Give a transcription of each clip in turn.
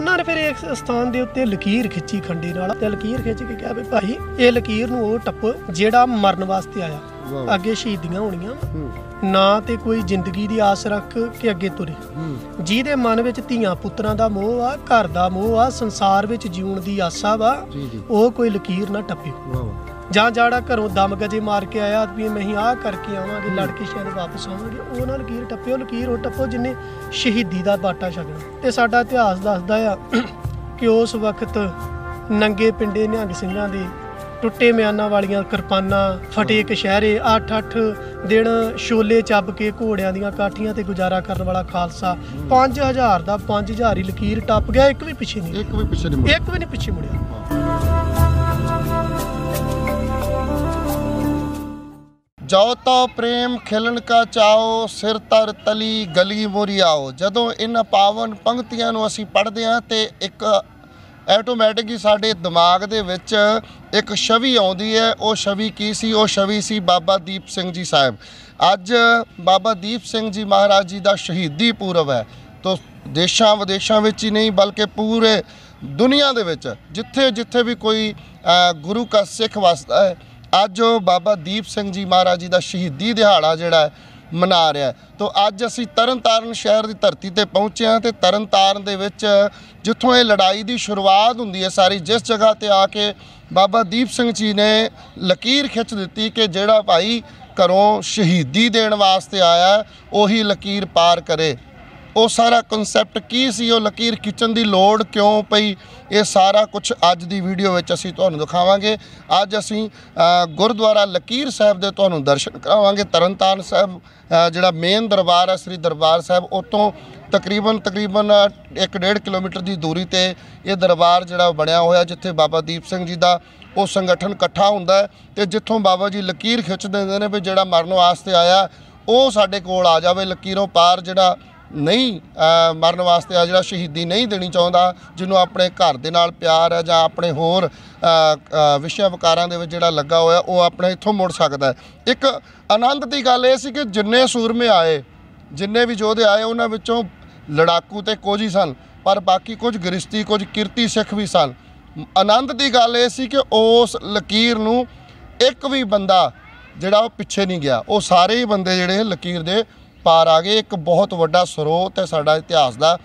ਉਹਨਾਂ ਨੇ ਫਿਰ ਇੱਕ ਸਥਾਨ ਦੇ ਉੱਤੇ ਲਕੀਰ ਖਿੱਚੀ ਖੰਡੇ ਨਾਲ ਤੇ ਲਕੀਰ ਖਿੱਚ ਕੇ ਕਿਹਾ ਵੀ ਭਾਈ ਇਹ ਲਕੀਰ ਨੂੰ ਉਹ ਟੱਪ ਜਿਹੜਾ ਮਰਨ ਵਾਸਤੇ ਆਇਆ ਅੱਗੇ ਸ਼ਹੀਦੀਆਂ ਹੋਣੀਆਂ ਨਾ ਤੇ ਕੋਈ ਜ਼ਿੰਦਗੀ ਦੀ ਆਸ ਰੱਖ ਕੇ ਅੱਗੇ ਤੁਰੇ ਜਿਹਦੇ ਮਨ ਵਿੱਚ ਧੀਆਂ ਪੁੱਤਰਾਂ ਦਾ ਮੋਹ ਆ ਘਰ ਦਾ ਮੋਹ ਆ ਸੰਸਾਰ ਵਿੱਚ ਜੀਉਣ ਦੀ ਆਸਾ ਵਾ ਉਹ ਕੋਈ ਲਕੀਰ ਨਾ ਟੱਪੇ ਵਾਹ ਵਾਹ ਜਾਂ ਜਾੜਾ ਘਰੋਂ ਦਮ ਗਜੇ ਮਾਰ ਕੇ ਆਇਆ ਵੀ ਮੈਂ ਹੀ ਕਰਕੇ ਆਵਾਂਗੇ ਲੜ ਕੇ ਸ਼ਹਿਰ ਵਾਪਸ ਆਵਾਂਗੇ ਉਹ ਨਾਲ ਲਕੀਰ ਟੱਪਿਓ ਲਕੀਰ ਉਹ ਟੱਪੋ ਜਿੰਨੇ ਸ਼ਹੀਦੀ ਦਾ ਬਾਟਾ ਛਕਣਾ ਤੇ ਸਾਡਾ ਇਤਿਹਾਸ ਦੱਸਦਾ ਆ ਕਿ ਉਸ ਵਕਤ ਨੰਗੇ ਪਿੰਡੇ ਨਿਹੰਗ ਸਿੰਘਾਂ ਦੀ ਟੁੱਟੇ ਮਿਆਨਾ ਵਾਲੀਆਂ ਕਿਰਪਾਨਾਂ ਫਟੇ ਕਸ਼ਹਿਰੇ 8-8 ਦਿਨ ਛੋਲੇ ਚੱਬ ਕੇ ਘੋੜਿਆਂ ਦੀਆਂ ਕਾਠੀਆਂ ਤੇ ਗੁਜ਼ਾਰਾ ਕਰਨ ਵਾਲਾ ਖਾਲਸਾ 5000 ਦਾ 5000 ਹੀ ਲਕੀਰ ਟੱਪ ਗਿਆ ਇੱਕ ਵੀ ਪਿੱਛੇ ਨਹੀਂ ਇੱਕ ਵੀ ਪਿੱਛੇ ਨਹੀਂ ਮੁੜਿਆ ਇੱਕ ਵੀ ਨਹੀਂ ਪਿੱਛੇ ਮੁੜਿਆ ਜੋ ਤੋ ਪ੍ਰੇਮ ਖਿਲਣ ਕਾ ਚਾਓ ਸਿਰ ਤਰ ਤਲੀ ਗਲੀ ਮੋਰੀ ਆਓ ਜਦੋਂ ਇਹਨਾਂ ਪਾਵਨ ਪੰਕਤੀਆਂ ਨੂੰ ਅਸੀਂ ਪੜ੍ਹਦੇ ਹਾਂ ਤੇ ਇੱਕ ਆਟੋਮੈਟਿਕ ਹੀ ਸਾਡੇ ਦਿਮਾਗ ਦੇ ਵਿੱਚ ਇੱਕ ਛਵੀ ਆਉਂਦੀ ਹੈ ਉਹ ਛਵੀ ਕੀ ਸੀ ਉਹ ਛਵੀ ਸੀ ਬਾਬਾ ਦੀਪ ਸਿੰਘ ਜੀ ਸਾਹਿਬ ਅੱਜ ਬਾਬਾ ਦੀਪ ਸਿੰਘ ਜੀ ਮਹਾਰਾਜ ਜੀ ਦਾ ਸ਼ਹੀਦੀ ਪੂਰਵ ਹੈ ਤੋ ਦੇਸ਼ਾਂ ਵਿਦੇਸ਼ਾਂ ਵਿੱਚ ਹੀ ਨਹੀਂ ਬਲਕਿ ਪੂਰੇ ਦੁਨੀਆ ਦੇ ਵਿੱਚ ਜਿੱਥੇ ਜਿੱਥੇ ਵੀ ਕੋਈ ਗੁਰੂ ਕਾ ਸਿੱਖ ਵਸਦਾ ਹੈ ਅੱਜ ਉਹ ਬਾਬਾ ਦੀਪ ਸਿੰਘ ਜੀ ਮਹਾਰਾਜ ਜੀ ਦਾ ਸ਼ਹੀਦੀ ਦਿਹਾੜਾ ਜਿਹੜਾ ਮਨਾ ਰਿਹਾ ਤੋਂ ਅੱਜ ਅਸੀਂ ਤਰਨਤਾਰਨ ਸ਼ਹਿਰ ਦੀ ਧਰਤੀ ਤੇ ਪਹੁੰਚੇ ਹਾਂ ਤੇ ਤਰਨਤਾਰਨ ਦੇ ਵਿੱਚ ਜਿੱਥੋਂ ਇਹ ਲੜਾਈ ਦੀ ਸ਼ੁਰੂਆਤ ਹੁੰਦੀ ਹੈ ਸਾਰੀ ਜਿਸ ਜਗ੍ਹਾ ਤੇ ਆ ਕੇ ਬਾਬਾ ਦੀਪ ਸਿੰਘ ਜੀ ਨੇ ਲਕੀਰ ਖਿੱਚ ਦਿੱਤੀ ਕਿ ਜਿਹੜਾ ਭਾਈ ਘਰੋਂ ਸ਼ਹੀਦੀ ਦੇਣ ਵਾਸਤੇ ਆਇਆ ਉਹੀ ਲਕੀਰ ਪਾਰ ਕਰੇ ਉਹ ਸਾਰਾ ਕਨਸੈਪਟ ਕੀ ਸੀ ਉਹ ਲਕੀਰ ਕਿਚਨ ਦੀ ਲੋੜ ਕਿਉਂ ਪਈ ਇਹ ਸਾਰਾ ਕੁਝ ਅੱਜ ਦੀ ਵੀਡੀਓ ਵਿੱਚ ਅਸੀਂ ਤੁਹਾਨੂੰ ਦਿਖਾਵਾਂਗੇ ਅੱਜ ਅਸੀਂ ਗੁਰਦੁਆਰਾ ਲਕੀਰ ਸਾਹਿਬ ਦੇ ਤੁਹਾਨੂੰ ਦਰਸ਼ਨ ਕਰਾਵਾਂਗੇ ਤਰਨਤਾਰਨ ਸਾਹਿਬ ਜਿਹੜਾ ਮੇਨ ਦਰਬਾਰ ਹੈ ਸ੍ਰੀ ਦਰਬਾਰ ਸਾਹਿਬ ਉਤੋਂ ਤਕਰੀਬਨ ਤਕਰੀਬਨ 1.5 ਕਿਲੋਮੀਟਰ ਦੀ ਦੂਰੀ ਤੇ ਇਹ ਦਰਬਾਰ ਜਿਹੜਾ ਬਣਿਆ ਹੋਇਆ ਜਿੱਥੇ ਬਾਬਾ ਦੀਪ ਸਿੰਘ ਜੀ ਦਾ ਉਹ ਸੰਗਠਨ ਇਕੱਠਾ ਹੁੰਦਾ ਤੇ ਜਿੱਥੋਂ ਬਾਬਾ ਜੀ ਲਕੀਰ ਖਿੱਚ ਦਿੰਦੇ ਨੇ ਵੀ ਜਿਹੜਾ ਮਰਨ ਵਾਸਤੇ ਆਇਆ ਉਹ ਸਾਡੇ ਕੋਲ ਆ ਜਾਵੇ ਲਕੀਰੋਂ ਪਾਰ ਜਿਹੜਾ ਨਹੀਂ ਮਰਨ ਵਾਸਤੇ ਆ ਜਿਹੜਾ ਸ਼ਹੀਦੀ ਨਹੀਂ ਦੇਣੀ ਚਾਹੁੰਦਾ ਜਿਹਨੂੰ ਆਪਣੇ ਘਰ ਦੇ ਨਾਲ ਪਿਆਰ ਹੈ ਜਾਂ ਆਪਣੇ ਹੋਰ ਵਿਸ਼ਿਆ ਵਿਕਾਰਾਂ ਦੇ ਵਿੱਚ ਜਿਹੜਾ ਲੱਗਾ ਹੋਇਆ ਉਹ ਆਪਣੇ ਇੱਥੋਂ ਮੁੜ ਸਕਦਾ ਇੱਕ ਆਨੰਦ ਦੀ ਗੱਲ ਇਹ ਸੀ ਕਿ ਜਿੰਨੇ ਸੂਰਮੇ ਆਏ ਜਿੰਨੇ ਵੀ ਯੋਧੇ ਆਏ ਉਹਨਾਂ ਵਿੱਚੋਂ ਲੜਾਕੂ ਤੇ ਕੁਝ ਹੀ ਸਨ ਪਰ ਬਾਕੀ ਕੁਝ ਗ੍ਰਿਸ਼ਤੀ ਕੁਝ ਕਿਰਤੀ ਸਿੱਖ ਵੀ ਸਨ ਆਨੰਦ ਦੀ ਗੱਲ ਇਹ ਸੀ ਕਿ ਉਸ ਲਕੀਰ ਨੂੰ ਇੱਕ ਵੀ ਬੰਦਾ ਜਿਹੜਾ ਉਹ ਪਿੱਛੇ ਨਹੀਂ ਗਿਆ ਉਹ ਸਾਰੇ ਹੀ ਬੰਦੇ ਜਿਹੜੇ ਲਕੀਰ ਦੇ ਪਾਰ ਆ ਗਏ ਇੱਕ ਬਹੁਤ ਵੱਡਾ ਸਰੋਤ ਹੈ ਸਾਡਾ ਇਤਿਹਾਸ ਦਾ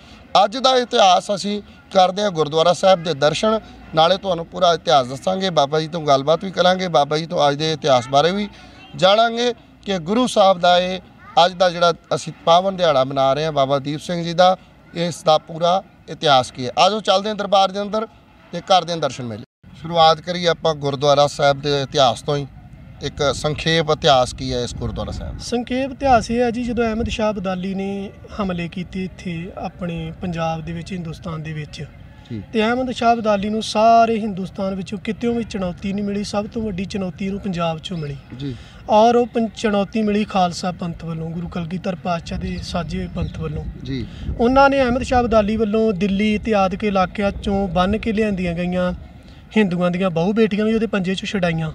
ਅੱਜ ਦਾ ਇਤਿਹਾਸ ਅਸੀਂ ਕਰਦੇ ਹਾਂ ਗੁਰਦੁਆਰਾ ਸਾਹਿਬ ਦੇ ਦਰਸ਼ਨ ਨਾਲੇ ਤੁਹਾਨੂੰ ਪੂਰਾ ਇਤਿਹਾਸ ਦੱਸਾਂਗੇ ਬਾਬਾ ਜੀ ਤੋਂ ਗੱਲਬਾਤ ਵੀ ਕਰਾਂਗੇ ਬਾਬਾ ਜੀ ਤੋਂ ਅੱਜ ਦੇ ਇਤਿਹਾਸ ਬਾਰੇ ਵੀ ਜਾਣਾਂਗੇ ਕਿ ਗੁਰੂ ਸਾਹਿਬ ਦਾ ਇਹ ਅੱਜ ਦਾ ਜਿਹੜਾ ਅਸੀਂ ਪਾਵਨ ਦਿਹਾੜਾ ਮਨਾ ਰਹੇ ਹਾਂ ਬਾਬਾ ਦੀਪ ਸਿੰਘ ਜੀ ਦਾ ਇਸ ਦਾ ਪੂਰਾ ਇਤਿਹਾਸ ਕੀ ਹੈ ਆਜੋ ਚੱਲਦੇ ਹਾਂ ਦਰਬਾਰ ਦੇ ਅੰਦਰ ਤੇ ਕਰਦੇ ਹਾਂ ਦਰਸ਼ਨ ਮੇਲੇ ਸ਼ੁਰੂਆਤ ਕਰੀ ਆਪਾਂ ਗੁਰਦੁਆਰਾ ਸਾਹਿਬ ਦੇ ਇਤਿਹਾਸ ਤੋਂ ਹੀ ਇੱਕ ਸੰਖੇਪ ਇਤਿਹਾਸ ਕੀ ਹੈ ਇਸ ਗੁਰਦੁਆਰਾ ਸਾਹਿਬ ਸੰਖੇਪ ਇਤਿਹਾਸ ਇਹ ਹੈ ਜੀ ਜਦੋਂ ਅਹਿਮਦ ਸ਼ਾਹ ਬਦਾਲੀ ਨੇ ਹਮਲੇ ਕੀਤੇ ਇੱਥੇ ਆਪਣੇ ਪੰਜਾਬ ਦੇ ਵਿੱਚ ਹਿੰਦੁਸਤਾਨ ਦੇ ਵਿੱਚ ਤੇ ਅਹਿਮਦ ਸ਼ਾਹ ਬਦਾਲੀ ਨੂੰ ਸਾਰੇ ਹਿੰਦੁਸਤਾਨ ਵਿੱਚੋਂ ਕਿਤੇ ਵੀ ਚੁਣੌਤੀ ਨਹੀਂ ਮਿਲੀ ਸਭ ਤੋਂ ਵੱਡੀ ਚੁਣੌਤੀ ਨੂੰ ਪੰਜਾਬ 'ਚੋਂ ਮਿਲੀ ਜੀ ਔਰ ਉਹ ਚੁਣੌਤੀ ਮਿਲੀ ਖਾਲਸਾ ਪੰਥ ਵੱਲੋਂ ਗੁਰੂ ਕਲਗੀਧਰ ਪਾਤਸ਼ਾਹ ਦੇ ਸਾਜੇ ਹੋਏ ਪੰਥ ਵੱਲੋਂ ਜੀ ਉਹਨਾਂ ਨੇ ਅਹਿਮਦ ਸ਼ਾਹ ਬਦਾਲੀ ਵੱਲੋਂ ਦਿੱਲੀ ਤੇ ਕੇ ਇਲਾਕਿਆਂ 'ਚੋਂ ਬੰਨ ਕੇ ਲਿਆਂਦੀਆਂ ਗਈਆਂ ਹਿੰਦੂਆਂ ਦੀਆਂ ਬਹੁ ਬੇਟੀਆਂ ਵੀ ਉਹਦੇ ਪੰਜੇ 'ਚ ਛਡਾਈਆਂ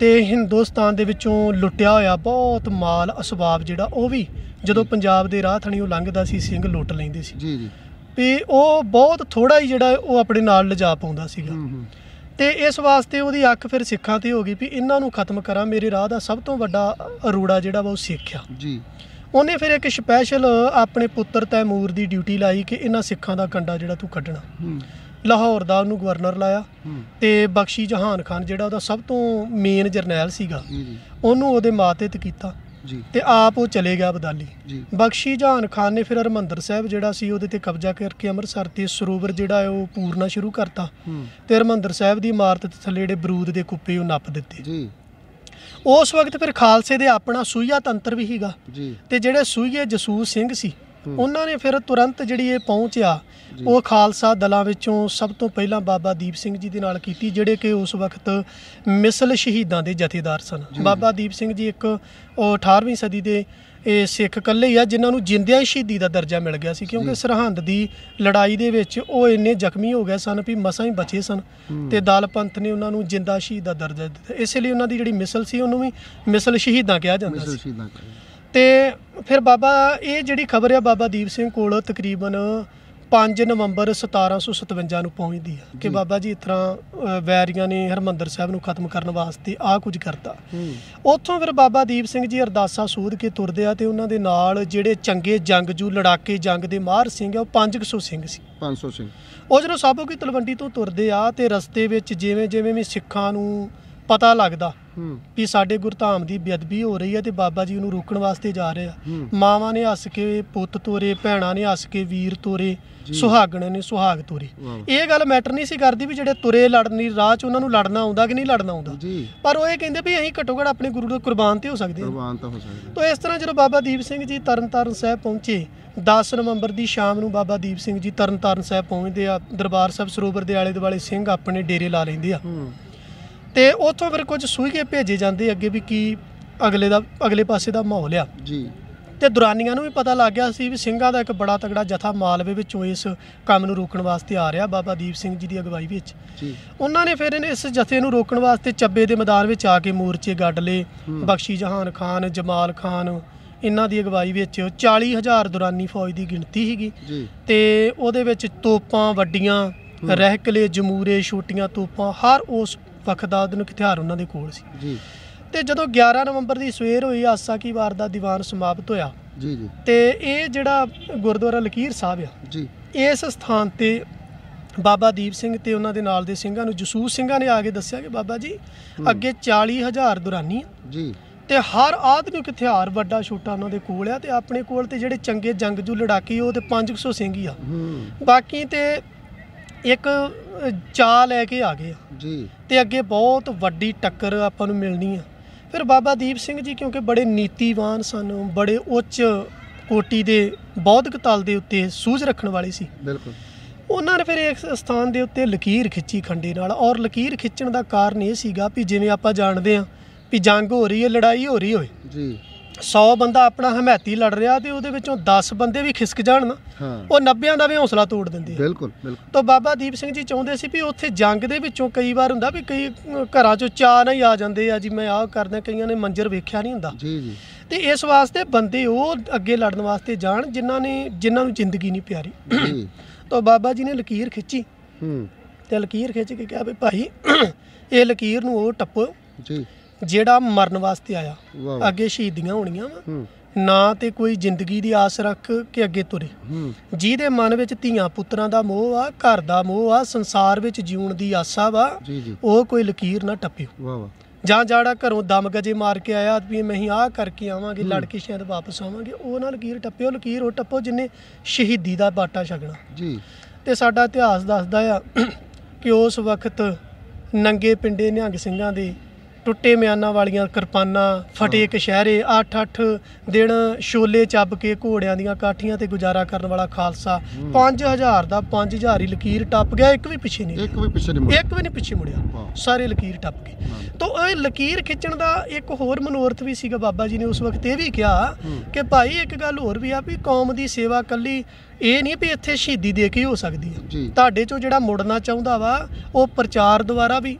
ਤੇ ਹਿੰਦੁਸਤਾਨ ਦੇ ਵਿੱਚੋਂ ਲੁੱਟਿਆ ਹੋਇਆ ਬਹੁਤ ਮਾਲ ਅਸਬਾਬ ਜਿਹੜਾ ਉਹ ਵੀ ਜਦੋਂ ਪੰਜਾਬ ਦੇ ਰਾਹ ਥਣੀ ਉਹ ਲੰਘਦਾ ਸੀ ਸਿੰਘ ਲੁੱਟ ਲੈਂਦੇ ਸੀ ਜੀ ਜੀ ਤੇ ਉਹ ਬਹੁਤ ਥੋੜਾ ਹੀ ਜਿਹੜਾ ਉਹ ਆਪਣੇ ਨਾਲ ਲਿਜਾ ਪਾਉਂਦਾ ਸੀਗਾ ਤੇ ਇਸ ਵਾਸਤੇ ਉਹਦੀ ਅੱਖ ਫਿਰ ਸਿੱਖਾਂ ਤੇ ਹੋ ਗਈ ਵੀ ਇਹਨਾਂ ਨੂੰ ਖਤਮ ਕਰਾਂ ਮੇਰੇ ਰਾਹ ਦਾ ਸਭ ਤੋਂ ਵੱਡਾ ਅਰੂੜਾ ਜਿਹੜਾ ਉਹ ਸਿੱਖਿਆ ਜੀ ਉਹਨੇ ਫਿਰ ਇੱਕ ਸਪੈਸ਼ਲ ਆਪਣੇ ਪੁੱਤਰ ਤੈਮੂਰ ਦੀ ਡਿਊਟੀ ਲਾਈ ਕਿ ਇਹਨਾਂ ਸਿੱਖਾਂ ਦਾ ਕੰਡਾ ਜਿਹੜਾ ਤੂੰ ਕੱਢਣਾ ਲਾਹੌਰ ਦਾ ਉਹਨੂੰ ਗਵਰਨਰ ਲਾਇਆ ਤੇ ਬਖਸ਼ੀ ਜਹਾਨ ਖਾਨ ਜਿਹੜਾ ਉਹਦਾ ਸਭ ਤੋਂ ਮੇਨ ਜਰਨੈਲ ਸੀਗਾ ਉਹਨੂੰ ਉਹਦੇ ਮਾਤੇ ਤੇ ਕੀਤਾ ਤੇ ਆਪ ਉਹ ਚਲੇ ਗਿਆ ਬਦਾਲੀ ਬਖਸ਼ੀ ਜਹਾਨ ਖਾਨ ਨੇ ਫਿਰ ਹਰਮੰਦਰ ਸਾਹਿਬ ਜਿਹੜਾ ਸੀ ਉਹਦੇ ਤੇ ਕਬਜ਼ਾ ਕਰਕੇ ਅੰਮ੍ਰਿਤਸਰ ਤੇ ਸਰੋਵਰ ਜਿਹੜਾ ਉਹ ਪੂਰਨਾ ਸ਼ੁਰੂ ਕਰਤਾ ਤੇ ਹਰਮੰਦਰ ਸਾਹਿਬ ਦੀ ਇਮਾਰਤ ਦੇ ਥੱਲੇ ਜਿਹੜੇ ਬਰੂਦ ਦੇ ਕੁੱਪੇ ਉਹ ਨੱਪ ਦਿੱਤੇ ਜੀ ਉਸ ਵਕਤ ਫਿਰ ਖਾਲਸੇ ਦੇ ਆਪਣਾ ਸੂਈਆ ਤੰਤਰ ਵੀ ਹੀਗਾ ਤੇ ਜਿਹੜੇ ਸੂਈਏ ਜਸੂਸ ਸਿੰਘ ਸੀ ਉਹਨਾਂ ਨੇ ਫਿਰ ਤੁਰੰਤ ਜਿਹੜੀ ਇਹ ਪਹੁੰਚਿਆ ਉਹ ਖਾਲਸਾ ਦਲਾਂ ਵਿੱਚੋਂ ਸਭ ਤੋਂ ਪਹਿਲਾਂ ਬਾਬਾ ਦੀਪ ਸਿੰਘ ਜੀ ਦੇ ਨਾਲ ਕੀਤੀ ਜਿਹੜੇ ਕਿ ਉਸ ਵਕਤ ਮਿਸਲ ਸ਼ਹੀਦਾਂ ਦੇ ਜਥੇਦਾਰ ਸਨ ਬਾਬਾ ਦੀਪ ਸਿੰਘ ਜੀ ਇੱਕ 18ਵੀਂ ਸਦੀ ਦੇ ਇਹ ਸਿੱਖ ਇਕੱਲੇ ਹੀ ਆ ਜਿਨ੍ਹਾਂ ਨੂੰ ਜਿੰਦਿਆਂ ਸ਼ਹੀਦੀ ਦਾ ਦਰਜਾ ਮਿਲ ਗਿਆ ਸੀ ਕਿਉਂਕਿ ਸਰਹੰਦ ਦੀ ਲੜਾਈ ਦੇ ਵਿੱਚ ਉਹ ਇੰਨੇ ਜ਼ਖਮੀ ਹੋ ਗਏ ਸਨ ਵੀ ਮਸਾਂ ਹੀ ਬਚੇ ਸਨ ਤੇ ਦਲ ਪੰਥ ਨੇ ਉਹਨਾਂ ਨੂੰ ਜਿੰਦਾ ਸ਼ਹੀਦ ਦਾ ਦਰਜਾ ਦਿੱਤਾ ਇਸੇ ਲਈ ਉਹਨਾਂ ਦੀ ਜਿਹੜੀ ਮਿਸਲ ਸੀ ਉਹਨੂੰ ਵੀ ਮਿਸਲ ਸ਼ਹੀਦਾਂ ਕਿਹਾ ਜਾਂਦਾ ਸੀ ਤੇ ਫਿਰ ਬਾਬਾ ਇਹ ਜਿਹੜੀ ਖਬਰ ਆ ਬਾਬਾ ਦੀਪ ਸਿੰਘ ਕੋਲ ਤਕਰੀਬਨ 5 ਨਵੰਬਰ 1757 ਨੂੰ ਪਹੁੰਚਦੀ ਆ ਕਿ ਬਾਬਾ ਜੀ ਇਤਰਾ ਵੈਰੀਆਂ ਨੇ ਹਰਮੰਦਰ ਸਾਹਿਬ ਨੂੰ ਖਤਮ ਕਰਨ ਵਾਸਤੇ ਆ ਕੁਝ ਕਰਤਾ ਉੱਥੋਂ ਫਿਰ ਬਾਬਾ ਦੀਪ ਸਿੰਘ ਜੀ ਅਰਦਾਸਾ ਸੂਦ ਕੇ ਤੁਰਦੇ ਆ ਤੇ ਉਹਨਾਂ ਦੇ ਨਾਲ ਜਿਹੜੇ ਚੰਗੇ ਜੰਗਜੂ ਲੜਾਕੇ ਜੰਗ ਦੇ ਮਾਹਰ ਸਿੰਘ ਆ ਉਹ 500 ਸਿੰਘ ਸੀ 500 ਸਿੰਘ ਉਹ ਜਦੋਂ ਸਾਬੋ ਕੀ ਤਲਵੰਡੀ ਤੋਂ ਤੁਰਦੇ ਆ ਤੇ ਰਸਤੇ ਵਿੱਚ ਜਿਵੇਂ ਜਿਵੇਂ ਵੀ ਸਿੱਖਾਂ ਨੂੰ ਪਤਾ ਲੱਗਦਾ ਵੀ ਸਾਡੇ ਗੁਰਧਾਮ ਦੀ ਬੇਅਦਬੀ ਹੋ ਰਹੀ ਹੈ ਤੇ ਬਾਬਾ ਜੀ ਉਹਨੂੰ ਰੋਕਣ ਵਾਸਤੇ ਜਾ ਰਹੇ ਆ ਮਾਵਾਂ ਨੇ ਹੱਸ ਕੇ ਪੁੱਤ ਤੋਰੇ ਭੈਣਾਂ ਨੇ ਹੱਸ ਕੇ ਵੀਰ ਤੋਰੇ ਸੁਹਾਗਣੇ ਨੇ ਸੁਹਾਗ ਤੁਰੇ ਇਹ ਗੱਲ ਮੈਟਰ ਨਹੀਂ ਸੀ ਕਰਦੀ ਵੀ ਜਿਹੜੇ ਤੁਰੇ ਲੜਨੀ ਰਾਹ 'ਚ ਉਹਨਾਂ ਨੂੰ ਲੜਨਾ ਆਉਂਦਾ ਕਿ ਨਹੀਂ ਲੜਨਾ ਆਉਂਦਾ ਪਰ ਉਹ ਇਹ ਕਹਿੰਦੇ ਵੀ ਅਸੀਂ ਘਟੋ ਘੜ ਆਪਣੇ ਗੁਰੂ ਦੇ ਕੁਰਬਾਨ ਤੇ ਹੋ ਸਕਦੇ ਹਾਂ ਕੁਰਬਾਨ ਤਾਂ ਹੋ ਸਕਦੇ ਤਾਂ ਇਸ ਤਰ੍ਹਾਂ ਜਦੋਂ ਬਾਬਾ ਦੀਪ ਸਿੰਘ ਜੀ ਤਰਨਤਾਰਨ ਸਾਹਿਬ ਪਹੁੰਚੇ 10 ਨਵੰਬਰ ਦੀ ਸ਼ਾਮ ਨੂੰ ਬਾਬਾ ਦੀਪ ਸਿੰਘ ਜੀ ਤਰਨਤਾਰਨ ਸਾਹਿਬ ਪਹੁੰਚਦੇ ਆ ਦਰਬਾਰ ਸਾਹਿਬ ਸਰੋਵਰ ਦੇ ਆਲੇ ਦੁਆਲੇ ਸਿੰਘ ਆਪਣੇ ਡੇਰੇ ਲਾ ਲੈਂਦੇ ਆ ਤੇ ਉੱਥੋਂ ਫਿਰ ਕੁਝ ਸੂਈਏ ਭੇਜੇ ਜਾਂਦੇ ਅੱਗੇ ਵੀ ਕੀ ਅਗਲੇ ਦਾ ਅਗਲੇ ਪਾਸੇ ਦਾ ਮਾਹੌਲ ਆ ਜੀ ਤੇ ਦੁਰਾਨੀਆਂ ਨੂੰ ਵੀ ਪਤਾ ਲੱਗ ਗਿਆ ਸੀ ਵੀ ਸਿੰਘਾਂ ਦਾ ਇੱਕ ਬੜਾ ਤਕੜਾ ਜਥਾ ਮਾਲਵੇ ਵਿੱਚੋਂ ਇਸ ਕੰਮ ਨੂੰ ਰੋਕਣ ਵਾਸਤੇ ਆ ਰਿਹਾ ਬਾਬਾ ਦੀਪ ਸਿੰਘ ਜੀ ਦੀ ਅਗਵਾਈ ਵਿੱਚ ਉਹਨਾਂ ਨੇ ਫਿਰ ਇਸ ਜਥੇ ਨੂੰ ਰੋਕਣ ਵਾਸਤੇ ਚੱਬੇ ਦੇ ਮੈਦਾਨ ਵਿੱਚ ਆ ਕੇ ਮੋਰਚੇ ਗੱਡ ਲਏ ਬਖਸ਼ੀ ਜਹਾਨ ਖਾਨ ਜਮਾਲ ਖਾਨ ਇਹਨਾਂ ਦੀ ਅਗਵਾਈ ਵਿੱਚ 40000 ਦੁਰਾਨੀ ਫੌਜ ਦੀ ਗਿਣਤੀ ਸੀਗੀ ਤੇ ਉਹਦੇ ਵਿੱਚ ਤੋਪਾਂ ਵੱਡੀਆਂ ਰਹਿਕਲੇ ਜਮੂਰੇ ਛੋਟੀਆਂ ਤੋਪਾਂ ਹਰ ਉਸ ਵਕਤ ਦਾ ਹਥਿਆਰ ਉਹਨਾਂ ਦੇ ਕੋਲ ਸੀ ਜੀ ਤੇ ਜਦੋਂ 11 ਨਵੰਬਰ ਦੀ ਸਵੇਰ ਹੋਈ ਆਸਾ ਕੀ ਵਾਰ ਦਾ ਦੀਵਾਨ ਸਮਾਪਤ ਹੋਇਆ ਜੀ ਜੀ ਤੇ ਇਹ ਜਿਹੜਾ ਗੁਰਦੁਆਰਾ ਲਕੀਰ ਸਾਹਿਬ ਆ ਜੀ ਇਸ ਸਥਾਨ ਤੇ ਬਾਬਾ ਦੀਪ ਸਿੰਘ ਤੇ ਉਹਨਾਂ ਦੇ ਨਾਲ ਦੇ ਸਿੰਘਾਂ ਨੂੰ ਜਸੂਸ ਸਿੰਘਾਂ ਨੇ ਆ ਕੇ ਦੱਸਿਆ ਕਿ ਬਾਬਾ ਜੀ ਅੱਗੇ 40000 ਦੁਰਾਨੀ ਆ ਜੀ ਤੇ ਹਰ ਆਦਮੀ ਕਿ ਹਥਿਆਰ ਵੱਡਾ ਛੋਟਾ ਉਹਨਾਂ ਦੇ ਕੋਲ ਆ ਤੇ ਆਪਣੇ ਕੋਲ ਤੇ ਜਿਹੜੇ ਚੰਗੇ ਜੰਗਜੂ ਲੜਾਕੀ ਉਹ ਤੇ 500 ਸਿੰਘ ਹੀ ਆ ਬਾਕੀ ਤੇ ਇੱਕ ਚਾਲ ਲੈ ਕੇ ਆ ਗਏ ਜੀ ਤੇ ਅੱਗੇ ਬਹੁਤ ਵੱਡੀ ਟੱਕਰ ਆਪਾਂ ਨੂੰ ਮਿਲਣੀ ਆ ਫਿਰ ਬਾਬਾ ਦੀਪ ਸਿੰਘ ਜੀ ਕਿਉਂਕਿ ਬੜੇ ਨੀਤੀਵਾਨ ਸਨ ਬੜੇ ਉੱਚ ਕੋਟੀ ਦੇ ਬੌਧਿਕ ਤਲ ਦੇ ਉੱਤੇ ਸੂਝ ਰੱਖਣ ਵਾਲੇ ਸੀ ਬਿਲਕੁਲ ਉਹਨਾਂ ਨੇ ਫਿਰ ਇੱਕ ਸਥਾਨ ਦੇ ਉੱਤੇ ਲਕੀਰ ਖਿੱਚੀ ਖੰਡੇ ਨਾਲ ਔਰ ਲਕੀਰ ਖਿੱਚਣ ਦਾ ਕਾਰਨ ਇਹ ਸੀਗਾ ਵੀ ਜਿਵੇਂ ਆਪਾਂ ਜਾਣਦੇ ਆ ਵੀ ਜੰਗ ਹੋ ਰਹੀ ਹੈ ਲੜਾਈ ਹੋ ਰਹੀ ਹੋਏ ਜੀ 100 ਬੰਦਾ ਆਪਣਾ ਹਮਾਇਤੀ ਲੜ ਰਿਹਾ ਤੇ ਉਹਦੇ ਵਿੱਚੋਂ 10 ਬੰਦੇ ਵੀ ਖਿਸਕ ਜਾਣ ਨਾ ਉਹ 90ਾਂ ਦਾ ਵੀ ਹੌਸਲਾ ਤੋੜ ਦਿੰਦੇ ਬਿਲਕੁਲ ਬਿਲਕੁਲ ਤਾਂ ਬਾਬਾ ਦੀਪ ਸਿੰਘ ਜੀ ਚਾਹੁੰਦੇ ਸੀ ਵੀ ਉੱਥੇ ਜੰਗ ਦੇ ਵਿੱਚੋਂ ਕਈ ਵਾਰ ਹੁੰਦਾ ਵੀ ਕਈ ਘਰਾਂ ਚੋਂ ਚਾਹ ਨਹੀਂ ਆ ਜਾਂਦੇ ਆ ਜੀ ਮੈਂ ਆਹ ਕਰਦਾ ਕਈਆਂ ਨੇ ਮੰਜਰ ਵੇਖਿਆ ਨਹੀਂ ਹੁੰਦਾ ਜੀ ਜੀ ਤੇ ਇਸ ਵਾਸਤੇ ਬੰਦੇ ਉਹ ਅੱਗੇ ਲੜਨ ਵਾਸਤੇ ਜਾਣ ਜਿਨ੍ਹਾਂ ਨੇ ਜਿਨ੍ਹਾਂ ਨੂੰ ਜ਼ਿੰਦਗੀ ਨਹੀਂ ਪਿਆਰੀ ਜੀ ਤਾਂ ਬਾਬਾ ਜੀ ਨੇ ਲਕੀਰ ਖਿੱਚੀ ਹੂੰ ਤੇ ਲਕੀਰ ਖਿੱਚ ਕੇ ਕਿਹਾ ਵੀ ਭਾਈ ਇਹ ਲਕੀਰ ਨੂੰ ਉਹ ਟੱਪੋ ਜੀ ਜਿਹੜਾ ਮਰਨ ਵਾਸਤੇ ਆਇਆ ਅੱਗੇ ਸ਼ਹੀਦੀਆਂ ਹੋਣੀਆਂ ਵਾ ਨਾ ਤੇ ਕੋਈ ਜ਼ਿੰਦਗੀ ਦੀ ਆਸ ਰੱਖ ਕੇ ਅੱਗੇ ਤੁਰੇ ਜਿਹਦੇ ਮਨ ਵਿੱਚ ਧੀਆਂ ਪੁੱਤਰਾਂ ਦਾ ਮੋਹ ਆ ਘਰ ਦਾ ਮੋਹ ਆ ਸੰਸਾਰ ਵਿੱਚ ਜੀਉਣ ਦੀ ਆਸਾ ਵਾ ਉਹ ਕੋਈ ਲਕੀਰ ਨਾ ਟੱਪਿਓ ਵਾ ਵਾ ਜਾਂ ਜਾੜਾ ਘਰੋਂ ਦਮ ਗਜੇ ਮਾਰ ਕੇ ਆਇਆ ਵੀ ਮੈਂ ਆਹ ਕਰਕੇ ਆਵਾਂਗੇ ਲੜ ਕੇ ਸ਼ਾਇਦ ਵਾਪਸ ਆਵਾਂਗੇ ਉਹ ਨਾਲ ਲਕੀਰ ਟੱਪਿਓ ਲਕੀਰ ਉਹ ਟੱਪੋ ਜਿੰਨੇ ਸ਼ਹੀਦੀ ਦਾ ਬਾਟਾ ਛਕਣਾ ਜੀ ਤੇ ਸਾਡਾ ਇਤਿਹਾਸ ਦੱਸਦਾ ਆ ਕਿ ਉਸ ਵਕਤ ਨੰਗੇ ਪਿੰਡੇ ਨਿਹੰਗ ਸਿੰਘਾਂ ਦੇ ਟੁੱਟੇ ਮਿਆਨਾਂ ਵਾਲੀਆਂ ਕਿਰਪਾਨਾਂ ਫਟੇ ਕਸ਼ਹਿਰੇ 8-8 ਦਿਨ ਛੋਲੇ ਚੱਬ ਕੇ ਘੋੜਿਆਂ ਦੀਆਂ ਕਾਠੀਆਂ ਤੇ ਗੁਜ਼ਾਰਾ ਕਰਨ ਵਾਲਾ ਖਾਲਸਾ 5000 ਦਾ 5000 ਹੀ ਲਕੀਰ ਟੱਪ ਗਿਆ ਇੱਕ ਵੀ ਪਿੱਛੇ ਨਹੀਂ ਇੱਕ ਵੀ ਪਿੱਛੇ ਨਹੀਂ ਮੁੜਿਆ ਇੱਕ ਵੀ ਨਹੀਂ ਪਿੱਛੇ ਮੁੜਿਆ ਸਾਰੇ ਲਕੀਰ ਟੱਪ ਗਏ ਤੋਂ ਇਹ ਲਕੀਰ ਖਿੱਚਣ ਦਾ ਇੱਕ ਹੋਰ ਮਨੋਰਥ ਵੀ ਸੀਗਾ ਬਾਬਾ ਜੀ ਨੇ ਉਸ ਵਕਤ ਇਹ ਵੀ ਕਿਹਾ ਕਿ ਭਾਈ ਇੱਕ ਗੱਲ ਹੋਰ ਵੀ ਆ ਵੀ ਕੌਮ ਦੀ ਸੇਵਾ ਕੱਲੀ ਇਹ ਨਹੀਂ ਵੀ ਇੱਥੇ ਸ਼ਹੀਦੀ ਦੇ ਕੇ ਹੀ ਹੋ ਸਕਦੀ ਹੈ ਤੁਹਾਡੇ ਚੋਂ ਜਿਹੜਾ ਮੁੜਨਾ ਚਾਹੁੰਦਾ ਵਾ ਉਹ ਪ੍ਰਚਾਰ ਦੁਆਰਾ ਵੀ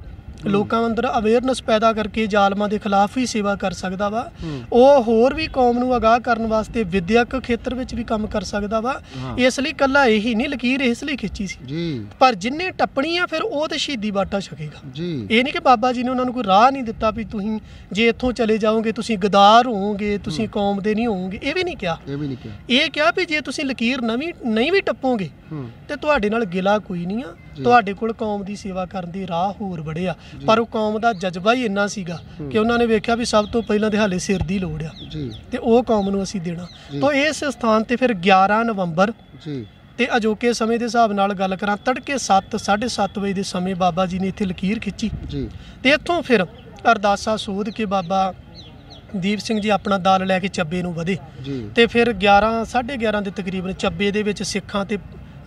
ਲੋਕਾਂ ਅੰਦਰ ਅਵੇਅਰਨੈਸ ਪੈਦਾ ਕਰਕੇ ਜ਼ਾਲਮਾਂ ਦੇ ਖਿਲਾਫ ਵੀ ਸੇਵਾ ਕਰ ਸਕਦਾ ਵਾ ਉਹ ਹੋਰ ਵੀ ਕੌਮ ਨੂੰ ਅਗਾਹ ਕਰਨ ਵਾਸਤੇ ਵਿਦਿਅਕ ਖੇਤਰ ਵਿੱਚ ਵੀ ਕੰਮ ਕਰ ਸਕਦਾ ਵਾ ਇਸ ਲਈ ਕੱਲਾ ਇਹੀ ਨਹੀਂ ਲਕੀਰ ਇਸ ਲਈ ਖਿੱਚੀ ਸੀ ਜੀ ਪਰ ਜਿੰਨੇ ਟੱਪਣੀਆਂ ਫਿਰ ਉਹ ਤੇ ਸ਼ਹੀਦੀ ਬਾਟਾ ਛਕੇਗਾ ਜੀ ਇਹ ਨਹੀਂ ਕਿ ਬਾਬਾ ਜੀ ਨੇ ਉਹਨਾਂ ਨੂੰ ਕੋਈ ਰਾਹ ਨਹੀਂ ਦਿੱਤਾ ਵੀ ਤੁਸੀਂ ਜੇ ਇੱਥੋਂ ਚਲੇ ਜਾਓਗੇ ਤੁਸੀਂ ਗਦਾਰ ਹੋਵੋਗੇ ਤੁਸੀਂ ਕੌਮ ਦੇ ਨਹੀਂ ਹੋਵੋਗੇ ਇਹ ਵੀ ਨਹੀਂ ਕਿਹਾ ਇਹ ਵੀ ਨਹੀਂ ਕਿਹਾ ਇਹ ਕਿਹਾ ਵੀ ਜੇ ਤੁਸੀਂ ਲਕੀਰ ਨਵੀਂ ਨਹੀਂ ਵੀ ਟੱਪੋਗੇ ਤੇ ਤੁਹਾਡੇ ਨਾਲ ਗਿਲਾ ਕੋਈ ਨਹੀਂ ਆ ਤੁਹਾਡੇ ਕੋਲ ਕੌਮ ਦੀ ਸੇਵਾ ਕਰਨ ਦੀ ਰਾਹ ਹੋਰ ਬੜਿਆ ਪਰ ਉਹ ਕੌਮ ਦਾ ਜਜ਼ਬਾ ਹੀ ਇੰਨਾ ਸੀਗਾ ਕਿ ਉਹਨਾਂ ਨੇ ਵੇਖਿਆ ਵੀ ਸਭ ਤੋਂ ਪਹਿਲਾਂ ਤੇ ਹਾਲੇ ਸਿਰ ਦੀ ਲੋੜ ਆ ਤੇ ਉਹ ਕੌਮ ਨੂੰ ਅਸੀਂ ਦੇਣਾ ਤਾਂ ਇਸ ਸਥਾਨ ਤੇ ਫਿਰ 11 ਨਵੰਬਰ ਜੀ ਤੇ ਅਜੋਕੇ ਸਮੇਂ ਦੇ ਹਿਸਾਬ ਨਾਲ ਗੱਲ ਕਰਾਂ ਤੜਕੇ 7 7:30 ਵਜੇ ਦੇ ਸਮੇਂ ਬਾਬਾ ਜੀ ਨੇ ਇੱਥੇ ਲਕੀਰ ਖਿੱਚੀ ਜੀ ਤੇ ਇੱਥੋਂ ਫਿਰ ਅਰਦਾਸਾ ਸੋਧ ਕੇ ਬਾਬਾ ਦੀਪ ਸਿੰਘ ਜੀ ਆਪਣਾ ਦਾਲ ਲੈ ਕੇ ਚੱਬੇ ਨੂੰ ਵਧੇ ਤੇ ਫਿਰ 11 11:30 ਦੇ ਤਕਰੀਬਨ ਚੱਬੇ ਦੇ ਵਿੱਚ ਸਿੱਖਾਂ ਤੇ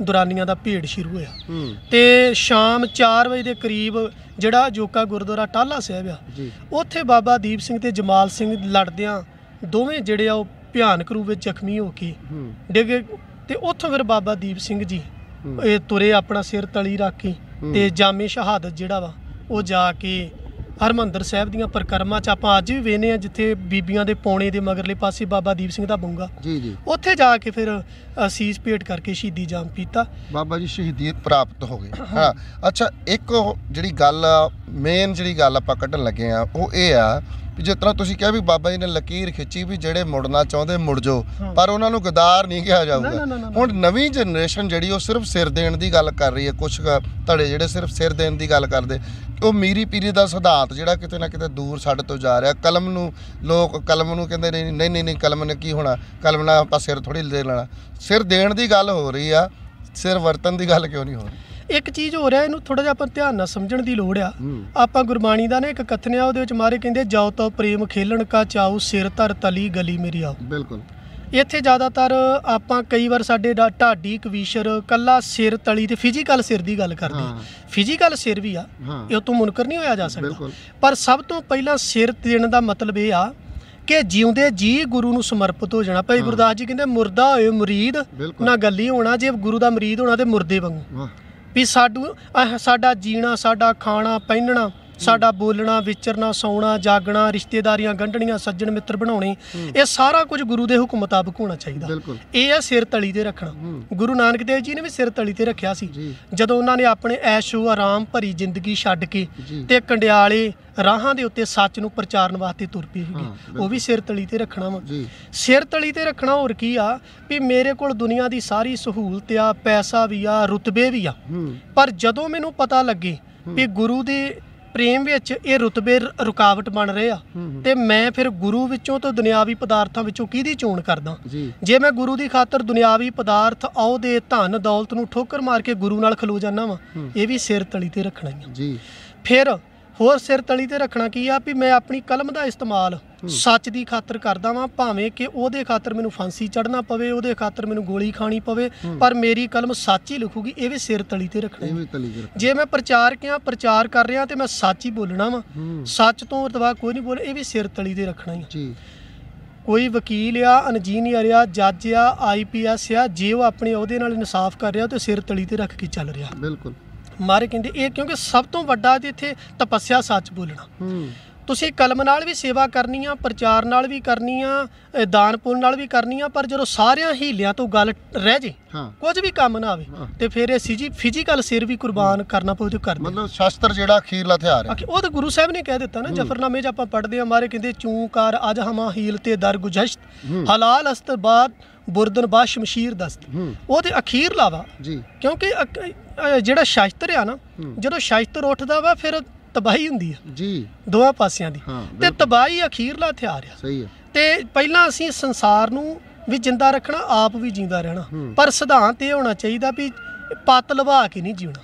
ਦੁਰਾਨੀਆਂ ਦਾ ਭੇੜ ਸ਼ੁਰੂ ਹੋਇਆ ਤੇ ਸ਼ਾਮ 4 ਵਜੇ ਦੇ ਕਰੀਬ ਜਿਹੜਾ ਜੋਕਾ ਗੁਰਦੁਆਰਾ ਟਾਲਾ ਸਾਹਿਬ ਆ ਉੱਥੇ ਬਾਬਾ ਦੀਪ ਸਿੰਘ ਤੇ ਜਮਾਲ ਸਿੰਘ ਲੜਦਿਆਂ ਦੋਵੇਂ ਜਿਹੜੇ ਆ ਉਹ ਭਿਆਨਕ ਰੂਪ ਵਿੱਚ ਜ਼ਖਮੀ ਹੋ ਕੇ ਡਿੱਗ ਤੇ ਉੱਥੋਂ ਫਿਰ ਬਾਬਾ ਦੀਪ ਸਿੰਘ ਜੀ ਇਹ ਤੁਰੇ ਆਪਣਾ ਸਿਰ ਤਲੀ ਰੱਖ ਕੇ ਤੇ ਜਾਮੇ ਸ਼ਹਾਦਤ ਜਿਹੜਾ ਵਾ ਉਹ ਜਾ ਕੇ ਹਰਮੰਦਰ ਸਾਹਿਬ ਦੀਆਂ ਪ੍ਰਕਰਮਾਂ ਚ ਆਪਾਂ ਅੱਜ ਵੀ ਵੇਨੇ ਆ ਜਿੱਥੇ ਬੀਬੀਆਂ ਦੇ ਪੌਣੇ ਦੇ ਮਗਰਲੇ ਪਾਸੇ ਬਾਬਾ ਦੀਪ ਸਿੰਘ ਦਾ ਬੁੰਗਾ ਜੀ ਜੀ ਉੱਥੇ ਜਾ ਕੇ ਫਿਰ ਅਸੀਸ ਭੇਟ ਕਰਕੇ ਸ਼ਹੀਦੀ ਜਾਮ ਪੀਤਾ ਬਾਬਾ ਜੀ ਸ਼ਹੀਦੀ ਪ੍ਰਾਪਤ ਹੋ ਗਏ ਹਾਂ ਅੱਛਾ ਇੱਕ ਜਿਹੜੀ ਗੱਲ ਮੇਨ ਜਿਹੜੀ ਗੱਲ ਆਪਾਂ ਕੱਢਣ ਲੱਗੇ ਆ ਉਹ ਇਹ ਆ ਵੀ ਜਿਸ ਤਰ੍ਹਾਂ ਤੁਸੀਂ ਕਿਹਾ ਵੀ ਬਾਬਾ ਜੀ ਨੇ ਲਕੀਰ ਖਿੱਚੀ ਵੀ ਜਿਹੜੇ ਮੁੜਨਾ ਚਾਹੁੰਦੇ ਮੁੜ ਜਾਓ ਪਰ ਉਹਨਾਂ ਨੂੰ ਗਦਾਰ ਨਹੀਂ ਕਿਹਾ ਜਾਊਗਾ ਹੁਣ ਨਵੀਂ ਜਨਰੇਸ਼ਨ ਜਿਹੜੀ ਉਹ ਸਿਰਫ ਸਿਰ ਦੇਣ ਦੀ ਗੱਲ ਕਰ ਰਹੀ ਹੈ ਕੁਛ ਧੜੇ ਜਿਹੜੇ ਸਿਰਫ ਸਿਰ ਦੇਣ ਦੀ ਗੱਲ ਕਰਦੇ ਉਹ ਮੀਰੀ ਪੀਰੀ ਦਾ ਸਿਧਾਂਤ ਜਿਹੜਾ ਕਿਤੇ ਨਾ ਕਿਤੇ ਦੂਰ ਛੱਡ ਤੋਂ ਜਾ ਰਿਹਾ ਕਲਮ ਨੂੰ ਲੋਕ ਕਲਮ ਨੂੰ ਕਹਿੰਦੇ ਨਹੀਂ ਨਹੀਂ ਨਹੀਂ ਕਲਮ ਨੇ ਕੀ ਹੋਣਾ ਕਲਮ ਨਾਲ ਆਪਾਂ ਸਿਰ ਥੋੜੀ ਦੇ ਲੈਣਾ ਸਿਰ ਦੇਣ ਦੀ ਗੱਲ ਹੋ ਰਹੀ ਆ ਸਿਰ ਵਰਤਨ ਦੀ ਗੱਲ ਕਿਉਂ ਨਹੀਂ ਹੋ ਰਹੀ ਇੱਕ ਚੀਜ਼ ਹੋ ਰਿਹਾ ਇਹਨੂੰ ਥੋੜਾ ਜਿਹਾ ਆਪਾਂ ਧਿਆਨ ਨਾਲ ਸਮਝਣ ਦੀ ਲੋੜ ਆ ਆਪਾਂ ਗੁਰਬਾਣੀ ਦਾ ਨਾ ਇੱਕ ਕਥਨ ਆ ਉਹਦੇ ਵਿੱਚ ਮਾਰੇ ਕਹਿੰਦੇ ਜਾਉ ਤਾਂ ਪ੍ਰੇਮ ਖੇਲਣ ਕਾ ਚਾਉ ਸਿਰ ਧਰ ਤਲੀ ਗਲੀ ਮੇਰੀ ਆਉ ਬਿਲਕੁਲ ਇੱਥੇ ਜ਼ਿਆਦਾਤਰ ਆਪਾਂ ਕਈ ਵਾਰ ਸਾਡੇ ਢਾਡੀ ਕਵੀਸ਼ਰ ਕੱਲਾ ਸਿਰ ਤਲੀ ਤੇ ਫਿਜ਼ੀਕਲ ਸਿਰ ਦੀ ਗੱਲ ਕਰਦੇ ਆ ਫਿਜ਼ੀਕਲ ਸਿਰ ਵੀ ਆ ਇਹ ਤੋਂ ਮੁਨਕਰ ਨਹੀਂ ਹੋਇਆ ਜਾ ਸਕਦਾ ਪਰ ਸਭ ਤੋਂ ਪਹਿਲਾਂ ਸਿਰ ਦੇਣ ਦਾ ਮਤਲਬ ਇਹ ਆ ਕਿ ਜਿਉਂਦੇ ਜੀ ਗੁਰੂ ਨੂੰ ਸਮਰਪਿਤ ਹੋ ਜਾਣਾ ਭਾਈ ਗੁਰਦਾਸ ਜੀ ਕਹਿੰਦੇ ਮੁਰਦਾ ਹੋਏ ਮੁਰੀਦ ਨਾ ਗੱਲੀ ਹੋਣਾ ਜੇ ਗੁਰੂ ਦਾ ਮਰੀਦ ਹੋਣਾ ਤੇ ਮੁਰਦੇ ਵਾਂਗੂ ਵੀ ਸਾਡੂ ਸਾਡਾ ਜੀਣਾ ਸਾਡਾ ਖਾਣਾ ਪਹਿਨਣਾ ਸਾਡਾ ਬੋਲਣਾ ਵਿਚਰਨਾ ਸੌਣਾ ਜਾਗਣਾ ਰਿਸ਼ਤੇਦਾਰੀਆਂ ਗੰਢਣੀਆਂ ਸੱਜਣ ਮਿੱਤਰ ਬਣਾਉਣੇ ਇਹ ਸਾਰਾ ਕੁਝ ਗੁਰੂ ਦੇ ਹੁਕਮ ਮੁਤਾਬਕ ਹੋਣਾ ਚਾਹੀਦਾ ਇਹ ਆ ਸਿਰ ਤਲੀ ਤੇ ਰੱਖਣਾ ਗੁਰੂ ਨਾਨਕ ਦੇਵ ਜੀ ਨੇ ਵੀ ਸਿਰ ਤਲੀ ਤੇ ਰੱਖਿਆ ਸੀ ਜਦੋਂ ਉਹਨਾਂ ਨੇ ਆਪਣੇ ਐਸ਼ੋ ਆਰਾਮ ਭਰੀ ਜ਼ਿੰਦਗੀ ਛੱਡ ਕੇ ਤੇ ਕੰਡਿਆਲੇ ਰਾਹਾਂ ਦੇ ਉੱਤੇ ਸੱਚ ਨੂੰ ਪ੍ਰਚਾਰਨ ਵਾਸਤੇ ਤੁਰ ਪਈ ਸੀਗੇ ਉਹ ਵੀ ਸਿਰ ਤਲੀ ਤੇ ਰੱਖਣਾ ਵਾ ਸਿਰ ਤਲੀ ਤੇ ਰੱਖਣਾ ਹੋਰ ਕੀ ਆ ਵੀ ਮੇਰੇ ਕੋਲ ਦੁਨੀਆ ਦੀ ਸਾਰੀ ਸਹੂਲਤ ਆ ਪੈਸਾ ਵੀ ਆ ਰੁਤਬੇ ਵੀ ਆ ਪਰ ਜਦੋਂ ਮੈਨੂੰ ਪਤਾ ਲੱਗੇ ਵੀ ਗੁਰੂ ਦੇ ਪ੍ਰੇਮ ਵਿੱਚ ਇਹ ਰੁਤਬੇ ਰੁਕਾਵਟ ਬਣ ਰਹੇ ਆ ਤੇ ਮੈਂ ਫਿਰ ਗੁਰੂ ਵਿੱਚੋਂ ਤੋਂ ਦੁਨਿਆਵੀ ਪਦਾਰਥਾਂ ਵਿੱਚੋਂ ਕਿਹਦੀ ਚੋਣ ਕਰਦਾ ਜੇ ਮੈਂ ਗੁਰੂ ਦੀ ਖਾਤਰ ਦੁਨਿਆਵੀ ਪਦਾਰਥ ਆਉਦੇ ਧਨ ਦੌਲਤ ਨੂੰ ਠੋਕਰ ਮਾਰ ਕੇ ਗੁਰੂ ਨਾਲ ਖਲੋ ਜਾਣਾ ਵਾ ਇਹ ਵੀ ਸਿਰ ਤਲੀ ਤੇ ਰੱਖਣਾ ਹੀ ਆ ਜੀ ਫਿਰ ਹੋਰ ਸਿਰ ਤਲੀ ਤੇ ਰੱਖਣਾ ਕੀ ਆ ਵੀ ਮੈਂ ਆਪਣੀ ਕਲਮ ਦਾ ਇਸਤੇਮਾਲ ਸੱਚ ਦੀ ਖਾਤਰ ਕਰਦਾ ਵਾਂ ਭਾਵੇਂ ਕਿ ਉਹਦੇ ਖਾਤਰ ਮੈਨੂੰ ਫਾਂਸੀ ਚੜਨਾ ਪਵੇ ਉਹਦੇ ਖਾਤਰ ਮੈਨੂੰ ਗੋਲੀ ਖਾਣੀ ਪਵੇ ਪਰ ਮੇਰੀ ਕਲਮ ਸੱਚ ਹੀ ਲਿਖੂਗੀ ਇਹ ਵੀ ਸਿਰ ਤਲੀ ਤੇ ਰੱਖਣਾ ਜੇ ਮੈਂ ਪ੍ਰਚਾਰ ਆ ਪ੍ਰਚਾਰ ਕਰ ਰਿਹਾ ਤੇ ਮੈਂ ਸੱਚ ਹੀ ਬੋਲਣਾ ਵਾਂ ਸੱਚ ਤੋਂ ਇਤਵਾ ਕੋਈ ਨਹੀਂ ਬੋਲੇ ਇਹ ਵੀ ਸਿਰ ਤਲੀ ਤੇ ਰੱਖਣਾ ਹੀ ਜੀ ਕੋਈ ਵਕੀਲ ਆ ਇੰਜੀਨੀਅਰ ਆ ਜੱਜ ਆ ਆਈਪੀਐਸ ਆ ਜੇ ਉਹ ਆਪਣੇ ਅਹੁਦੇ ਨਾਲ ਇਨਸਾਫ ਕਰ ਰਿਹਾ ਤੇ ਸਿਰ ਤਲੀ ਤੇ ਰੱਖ ਕੇ ਚੱਲ ਰਿਹਾ ਬਿਲਕੁਲ ਮਾਰੇ ਕਹਿੰਦੇ ਇਹ ਕਿਉਂਕਿ ਸਭ ਤੋਂ ਵੱਡਾ ਤੇ ਇੱਥੇ ਤਪੱਸਿਆ ਸੱਚ ਬੋਲਣਾ ਤੁਸੀਂ ਕਲਮ ਨਾਲ ਵੀ ਸੇਵਾ ਕਰਨੀ ਆ ਪ੍ਰਚਾਰ ਨਾਲ ਵੀ ਕਰਨੀ ਆ ਦਾਨ ਪੁੰਨ ਨਾਲ ਵੀ ਕਰਨੀ ਆ ਪਰ ਜਦੋਂ ਸਾਰਿਆਂ ਹੀਲਿਆਂ ਤੋਂ ਗੱਲ ਰਹਿ ਜੇ ਕੁਝ ਵੀ ਕੰਮ ਨਾ ਆਵੇ ਤੇ ਫਿਰ ਇਹ ਜੀ ਫਿਜ਼ੀਕਲ ਸਿਰ ਵੀ ਕੁਰਬਾਨ ਕਰਨਾ ਪਊ ਤੇ ਕਰਦੇ ਮਤਲਬ ਸ਼ਸਤਰ ਜਿਹੜਾ ਅਖੀਰਲਾ ਹਥਿਆਰ ਹੈ ਉਹ ਤਾਂ ਗੁਰੂ ਸਾਹਿਬ ਨੇ ਕਹਿ ਦਿੱਤਾ ਨਾ ਜਫਰਨਾਮੇ 'ਚ ਆਪਾਂ ਪੜਦੇ ਆ ਮਾਰੇ ਕਹਿੰਦੇ ਚੂਕਾਰ ਅਜ ਹਮਾ ਹੀਲ ਤੇ ਦਰ ਗੁਜਸ਼ਤ ਹਲਾਲ ਅਸਤ ਬਾਦ ਬਾਦ ਸ਼ਮਸ਼ੀਰ ਦਸਤ ਉਹਦੇ ਅਖੀਰ ਲਾਵਾ ਜੀ ਕਿਉਂਕਿ ਜਿਹੜਾ ਸ਼ਾਸਤਰ ਆ ਨਾ ਜਦੋਂ ਸ਼ਾਸਤਰ ਉੱਠਦਾ ਵਾ ਫਿਰ ਤਬਾਹੀ ਹੁੰਦੀ ਆ ਜੀ ਦੋਹਾਂ ਪਾਸਿਆਂ ਦੀ ਤੇ ਤਬਾਹੀ ਅਖੀਰਲਾ ਹਥਿਆਰ ਆ ਸਹੀ ਆ ਤੇ ਪਹਿਲਾਂ ਅਸੀਂ ਸੰਸਾਰ ਨੂੰ ਵੀ ਜਿੰਦਾ ਰੱਖਣਾ ਆਪ ਵੀ ਜਿੰਦਾ ਰਹਿਣਾ ਪਰ ਸਿਧਾਂਤ ਇਹ ਹੋਣਾ ਚਾਹੀਦਾ ਵੀ ਪਤ ਲਵਾ ਕੇ ਨਹੀਂ ਜੀਣਾ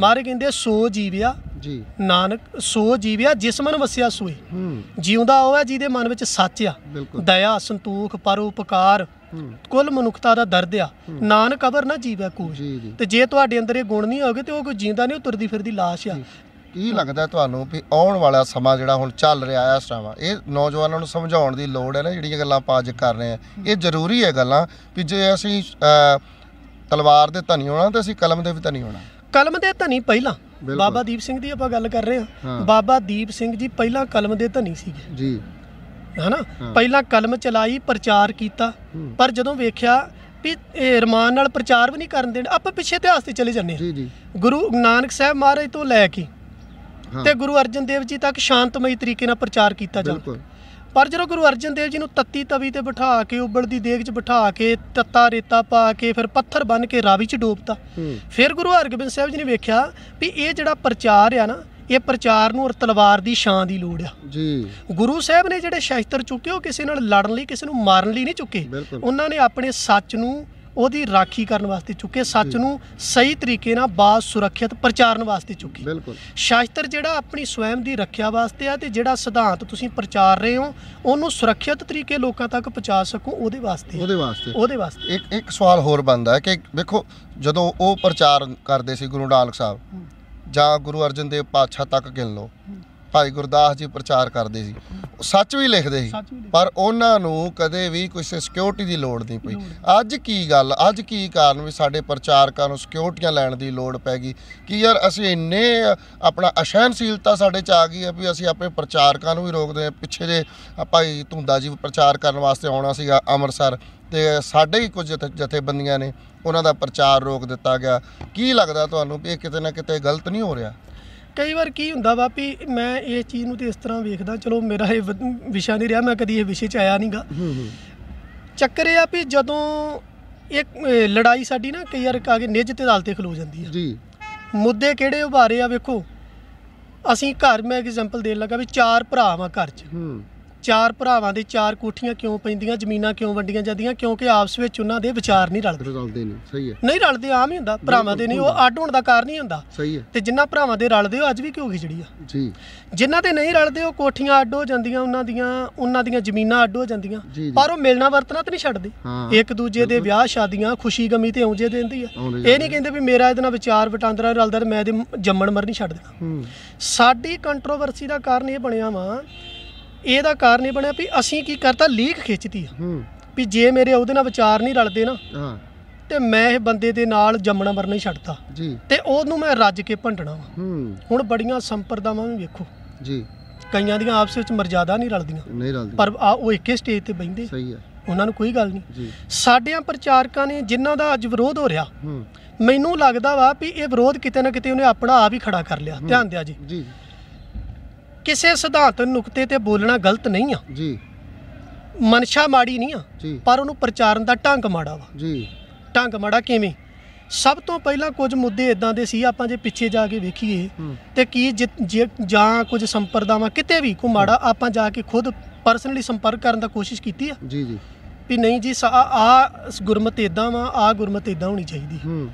ਮਾਰੇ ਕਹਿੰਦੇ ਸੋ ਜੀਵਿਆ ਜੀ ਨਾਨਕ ਸੋ ਜੀਵਿਆ ਜਿਸ ਮਨ ਵਸਿਆ ਸੋਏ ਜਿਉਂਦਾ ਉਹ ਹੈ ਜਿਹਦੇ ਮਨ ਵਿੱਚ ਸੱਚ ਆ ਦਇਆ ਸੰਤੋਖ ਪਰਉਪਕਾਰ ਕੁੱਲ ਮਨੁੱਖਤਾ ਦਾ ਦਰਦ ਆ ਨਾਨਕ ਅਬਰ ਨਾ ਜੀਵਿਆ ਕੋਈ ਤੇ ਜੇ ਤੁਹਾਡੇ ਅੰਦਰ ਇਹ ਗੁਣ ਨਹੀਂ ਹੋਗੇ ਤੇ ਉਹ ਕੋਈ ਜਿੰਦਾ ਨਹੀਂ ਉਹ ਤੁਰਦੀ ਫਿਰਦੀ ਲਾਸ਼ ਆ ਕੀ ਲੱਗਦਾ ਤੁਹਾਨੂੰ ਵੀ ਆਉਣ ਵਾਲਾ ਸਮਾਂ ਜਿਹੜਾ ਹੁਣ ਚੱਲ ਰਿਹਾ ਆ ਸਮਾਂ ਇਹ ਨੌਜਵਾਨਾਂ ਨੂੰ ਸਮਝਾਉਣ ਦੀ ਲੋੜ ਹੈ ਨਾ ਜਿਹੜੀਆਂ ਗੱਲਾਂ ਆਪਾਂ ਅੱਜ ਕਰ ਰਹੇ ਆ ਇਹ ਜ਼ਰੂਰੀ ਹੈ ਗੱਲਾਂ ਵੀ ਜੇ ਅਸੀਂ ਤਲਵਾਰ ਦੇ ਧਨੀ ਹੋਣਾ ਤੇ ਅਸੀਂ ਕਲਮ ਦੇ ਵੀ ਧਨੀ ਹੋਣਾ ਕਲਮ ਦੇ ਧਨੀ ਪਹਿਲਾਂ ਬਾਬਾ ਦੀਪ ਸਿੰਘ ਦੀ ਆਪਾਂ ਗੱਲ ਕਰ ਰਹੇ ਹਾਂ ਬਾਬਾ ਦੀਪ ਸਿੰਘ ਜੀ ਪਹਿਲਾਂ ਕਲਮ ਦੇ ਧਨੀ ਸੀਗੇ ਜੀ ਹਨਾ ਪਹਿਲਾਂ ਕਲਮ ਚਲਾਈ ਪ੍ਰਚਾਰ ਕੀਤਾ ਪਰ ਜਦੋਂ ਵੇਖਿਆ ਵੀ ਇਹ ਰਮਾਨ ਨਾਲ ਪ੍ਰਚਾਰ ਵੀ ਨਹੀਂ ਕਰਨ ਦੇ ਆਪਾਂ ਪਿੱਛੇ ਇਤਿਹਾਸ ਤੇ ਚਲੇ ਜਾਂਦੇ ਹਾਂ ਜੀ ਜੀ ਗੁਰੂ ਨਾਨਕ ਸਾਹਿਬ ਮਹਾਰਾਜ ਤੋਂ ਲੈ ਕੇ ਤੇ ਗੁਰੂ ਅਰਜਨ ਦੇਵ ਜੀ ਤੱਕ ਸ਼ਾਂਤਮਈ ਤਰੀਕੇ ਨਾਲ ਪ੍ਰਚਾਰ ਕੀਤਾ ਜਾਂਦਾ ਪਰ ਜਦੋਂ ਗੁਰੂ ਅਰਜਨ ਦੇਵ ਜੀ ਨੂੰ ਤੱਤੀ ਤਵੀ ਤੇ ਬਿਠਾ ਕੇ ਉਬਲ ਦੀ ਦੇਗ 'ਚ ਬਿਠਾ ਕੇ ਤੱਤਾ ਰੇਤਾ ਪਾ ਕੇ ਫਿਰ ਪੱਥਰ ਬਣ ਕੇ ਰਾਵੀ 'ਚ ਡੋਬਤਾ ਫਿਰ ਗੁਰੂ ਹਰਗੋਬਿੰਦ ਸਾਹਿਬ ਜੀ ਨੇ ਵੇਖਿਆ ਵੀ ਇਹ ਜਿਹੜਾ ਪ੍ਰਚਾਰ ਆ ਨਾ ਇਹ ਪ੍ਰਚਾਰ ਨੂੰ ਔਰ ਤਲਵਾਰ ਦੀ ਸ਼ਾਂ ਦੀ ਲੋੜ ਆ ਜੀ ਗੁਰੂ ਸਾਹਿਬ ਨੇ ਜਿਹੜੇ ਸ਼ਸਤਰ ਚੁੱਕੇ ਉਹ ਕਿਸੇ ਨਾਲ ਲੜਨ ਲਈ ਕਿਸੇ ਨੂੰ ਮਾਰਨ ਲਈ ਨਹੀਂ ਚੁੱਕੇ ਉਹਨਾਂ ਨੇ ਆਪਣੇ ਸੱਚ ਨੂੰ ਉਹਦੀ ਰਾਖੀ ਕਰਨ ਵਾਸਤੇ ਚੁੱਕੇ ਸੱਚ ਨੂੰ ਸਹੀ ਤਰੀਕੇ ਨਾਲ ਬਾ ਸੁਰੱਖਿਅਤ ਪ੍ਰਚਾਰਨ ਵਾਸਤੇ ਚੁੱਕੇ ਬਿਲਕੁਲ ਸ਼ਾਸਤਰ ਜਿਹੜਾ ਆਪਣੀ ਸਵੈਮ ਦੀ ਰੱਖਿਆ ਵਾਸਤੇ ਆ ਤੇ ਜਿਹੜਾ ਸਿਧਾਂਤ ਤੁਸੀਂ ਪ੍ਰਚਾਰ ਰਹੇ ਹੋ ਉਹਨੂੰ ਸੁਰੱਖਿਅਤ ਤਰੀਕੇ ਲੋਕਾਂ ਤੱਕ ਪਹੁੰਚਾ ਸਕੋ ਉਹਦੇ ਵਾਸਤੇ ਉਹਦੇ ਵਾਸਤੇ ਉਹਦੇ ਵਾਸਤੇ ਇੱਕ ਇੱਕ ਸਵਾਲ ਹੋਰ ਬਣਦਾ ਹੈ ਕਿ ਵੇਖੋ ਜਦੋਂ ਉਹ ਪ੍ਰਚਾਰ ਕਰਦੇ ਸੀ ਗੁਰੂ ਨਾਨਕ ਸਾਹਿਬ ਜਾਂ ਗੁਰੂ ਅਰਜਨ ਦੇਵ ਪਾਤਸ਼ਾਹ ਤੱਕ ਗਿਣ ਲਓ ਭਾਈ ਗੁਰਦਾਸ ਜੀ ਪ੍ਰਚਾਰ ਕਰਦੇ ਸੀ ਸੱਚ ਵੀ ਲਿਖਦੇ ਸੀ ਪਰ ਉਹਨਾਂ ਨੂੰ ਕਦੇ ਵੀ ਕੋਈ ਸਿਕਿਉਰਿਟੀ ਦੀ ਲੋੜ ਨਹੀਂ ਪਈ ਅੱਜ ਕੀ ਗੱਲ ਅੱਜ ਕੀ ਕਾਰਨ ਵੀ ਸਾਡੇ ਪ੍ਰਚਾਰਕਾਂ ਨੂੰ ਸਿਕਿਉਰਿਟੀਆਂ ਲੈਣ ਦੀ ਲੋੜ ਪੈ ਗਈ ਕਿ ਯਾਰ ਅਸੀਂ ਇੰਨੇ ਆਪਣਾ ਅਸ਼ਹਿਨਸ਼ੀਲਤਾ ਸਾਡੇ ਚ ਆ ਗਈ ਹੈ ਵੀ ਅਸੀਂ ਆਪਣੇ ਪ੍ਰਚਾਰਕਾਂ ਨੂੰ ਵੀ ਰੋਕਦੇ ਪਿੱਛੇ ਜੇ ਭਾਈ ਧੁੰਦਾ ਜੀ ਪ੍ਰਚਾਰ ਕਰਨ ਵਾਸਤੇ ਆਉਣਾ ਸੀਗਾ ਅੰਮ੍ਰਿਤਸਰ ਤੇ ਸਾਡੇ ਹੀ ਕੁਝ ਜਥੇਬੰਦੀਆਂ ਨੇ ਉਹਨਾਂ ਦਾ ਪ੍ਰਚਾਰ ਰੋਕ ਦਿੱਤਾ ਗਿਆ ਕੀ ਲੱਗਦਾ ਤੁਹਾਨੂੰ ਕਿ ਇਹ ਕਿਤੇ ਨਾ ਕਿਤੇ ਗਲਤ ਨਹੀਂ ਹੋ ਰਿਹਾ ਕਈ ਵਾਰ ਕੀ ਹੁੰਦਾ ਵਾ ਵੀ ਮੈਂ ਇਹ ਚੀਜ਼ ਨੂੰ ਤੇ ਇਸ ਤਰ੍ਹਾਂ ਵੇਖਦਾ ਚਲੋ ਮੇਰਾ ਇਹ ਵਿਸ਼ਾ ਨਹੀਂ ਰਿਹਾ ਮੈਂ ਕਦੀ ਇਹ ਵਿਸ਼ੇ 'ਚ ਆਇਆ ਨਹੀਂਗਾ ਚੱਕਰ ਇਹ ਆ ਵੀ ਜਦੋਂ ਇੱਕ ਲੜਾਈ ਸਾਡੀ ਨਾ ਕਈ ਵਾਰ ਕੇ ਨਿੱਜ ਤੇ ਅਦਾਲਤੇ ਖਲੋ ਜਾਂਦੀ ਹੈ ਜੀ ਮੁੱਦੇ ਕਿਹੜੇ ਉਭਾਰੇ ਆ ਵੇਖੋ ਅਸੀਂ ਘਰ ਮੈਂ ਐਗਜ਼ਾਮਪਲ ਦੇਣ ਲੱਗਾ ਵੀ ਚਾਰ ਭਰਾ ਵਾਂ ਘਰ 'ਚ ਹੂੰ ਚਾਰ ਭਰਾਵਾਂ ਦੇ ਚਾਰ ਕੋਠੀਆਂ ਕਿਉਂ ਪੈਂਦੀਆਂ ਜ਼ਮੀਨਾਂ ਕਿਉਂ ਵੰਡੀਆਂ ਜਾਂਦੀਆਂ ਕਿਉਂਕਿ ਆਪਸ ਵਿੱਚ ਉਹਨਾਂ ਦੇ ਵਿਚਾਰ ਨਹੀਂ ਰਲਦੇ ਰਲਦੇ ਨਹੀਂ ਸਹੀ ਹੈ ਨਹੀਂ ਰਲਦੇ ਆਮ ਹੀ ਹੁੰਦਾ ਭਰਾਵਾਂ ਦੇ ਨਹੀਂ ਉਹ ਅੱਡ ਹੋਣ ਦਾ ਕਾਰਨ ਹੀ ਹੁੰਦਾ ਸਹੀ ਹੈ ਤੇ ਜਿੰਨਾ ਭਰਾਵਾਂ ਦੇ ਰਲਦੇ ਉਹ ਅੱਜ ਵੀ ਕਿਉਂ ਖਿਚੜੀ ਆ ਜੀ ਜਿਨ੍ਹਾਂ ਦੇ ਨਹੀਂ ਰਲਦੇ ਉਹ ਕੋਠੀਆਂ ਅੱਡ ਹੋ ਜਾਂਦੀਆਂ ਉਹਨਾਂ ਦੀਆਂ ਉਹਨਾਂ ਦੀਆਂ ਜ਼ਮੀਨਾਂ ਅੱਡ ਹੋ ਜਾਂਦੀਆਂ ਪਰ ਉਹ ਮਿਲਣਾ ਵਰਤਣਾ ਤੇ ਨਹੀਂ ਛੱਡਦੇ ਇੱਕ ਦੂਜੇ ਦੇ ਵਿਆਹ ਸ਼ਾਦੀਆਂ ਖੁਸ਼ੀ ਗਮੀ ਤੇ ਆਉਂਦੇ ਦਿੰਦੀ ਆ ਇਹ ਨਹੀਂ ਕਹਿੰਦੇ ਵੀ ਮੇਰਾ ਇਹਦੇ ਨਾਲ ਵਿਚਾਰ ਵਟਾਂਦਰਾ ਰਲਦਾ ਮੈਂ ਇਹਦੇ ਜੰਮਣ ਮਰਨੀ ਛੱਡ ਦੇਣਾ ਸਾਡੀ ਕੰਟਰੋਵਰਸੀ ਦਾ ਕਾਰਨ ਇਹ ਬਣਿਆ ਵਾ ਇਹਦਾ ਕਾਰਨ ਇਹ ਬਣਿਆ ਵੀ ਅਸੀਂ ਕੀ ਕਰਤਾ ਲੀਕ ਖਿੱਚਦੀ ਆ ਹੂੰ ਵੀ ਜੇ ਮੇਰੇ ਉਹਦੇ ਨਾਲ ਵਿਚਾਰ ਨਹੀਂ ਰਲਦੇ ਨਾ ਹਾਂ ਤੇ ਮੈਂ ਇਹ ਬੰਦੇ ਦੇ ਨਾਲ ਜੰਮਣਾ ਮਰਨਾ ਹੀ ਛੱਡਤਾ ਜੀ ਤੇ ਉਹਨੂੰ ਮੈਂ ਰੱਜ ਕੇ ਭੰਡਣਾ ਹੂੰ ਹੁਣ ਬੜੀਆਂ ਸੰਪਰਦਾਵਾਂ ਵੀ ਵੇਖੋ ਜੀ ਕਈਆਂ ਦੀਆਂ ਆਪਸ ਵਿੱਚ ਮਰਜ਼ਾਦਾ ਨਹੀਂ ਰਲਦੀਆਂ ਨਹੀਂ ਰਲਦੀਆਂ ਪਰ ਆ ਉਹ ਇੱਕੇ ਸਟੇਜ ਤੇ ਬੈਂਦੇ ਸਹੀ ਹੈ ਉਹਨਾਂ ਨੂੰ ਕੋਈ ਗੱਲ ਨਹੀਂ ਸਾਡਿਆਂ ਪ੍ਰਚਾਰਕਾਂ ਨੇ ਜਿਨ੍ਹਾਂ ਦਾ ਅੱਜ ਵਿਰੋਧ ਹੋ ਰਿਹਾ ਮੈਨੂੰ ਲੱਗਦਾ ਵਾ ਵੀ ਇਹ ਵਿਰੋਧ ਕਿਤੇ ਨਾ ਕਿਤੇ ਉਹਨੇ ਆਪਣਾ ਆਪ ਹੀ ਖੜਾ ਕਰ ਲਿਆ ਧਿਆਨ ਦਿਆ ਜੀ ਜੀ ਕਿਸੇ ਸਿਧਾਂਤ ਨੁਕਤੇ ਤੇ ਬੋਲਣਾ ਗਲਤ ਨਹੀਂ ਆ ਜੀ ਮਨਸ਼ਾ ਮਾੜੀ ਨਹੀਂ ਆ ਪਰ ਉਹਨੂੰ ਪ੍ਰਚਾਰਨ ਦਾ ਢੰਗ ਮਾੜਾ ਵਾ ਜੀ ਢੰਗ ਮਾੜਾ ਕਿਵੇਂ ਸਭ ਤੋਂ ਪਹਿਲਾਂ ਕੁਝ ਮੁੱਦੇ ਇਦਾਂ ਦੇ ਸੀ ਆਪਾਂ ਜੇ ਪਿੱਛੇ ਜਾ ਕੇ ਵੇਖੀਏ ਤੇ ਕੀ ਜਾਂ ਕੁਝ ਸੰਪਰਦਾਵਾਂ ਕਿਤੇ ਵੀ ਕੋ ਮਾੜਾ ਆਪਾਂ ਜਾ ਕੇ ਖੁਦ ਪਰਸਨਲੀ ਸੰਪਰਕ ਕਰਨ ਦਾ ਕੋਸ਼ਿਸ਼ ਕੀਤੀ ਆ ਜੀ ਜੀ ਵੀ ਨਹੀਂ ਜੀ ਆ ਗੁਰਮਤ ਇਦਾਂ ਵਾ ਆ ਗੁਰਮਤ ਇਦਾਂ ਹੋਣੀ ਚਾਹੀਦੀ ਹੂੰ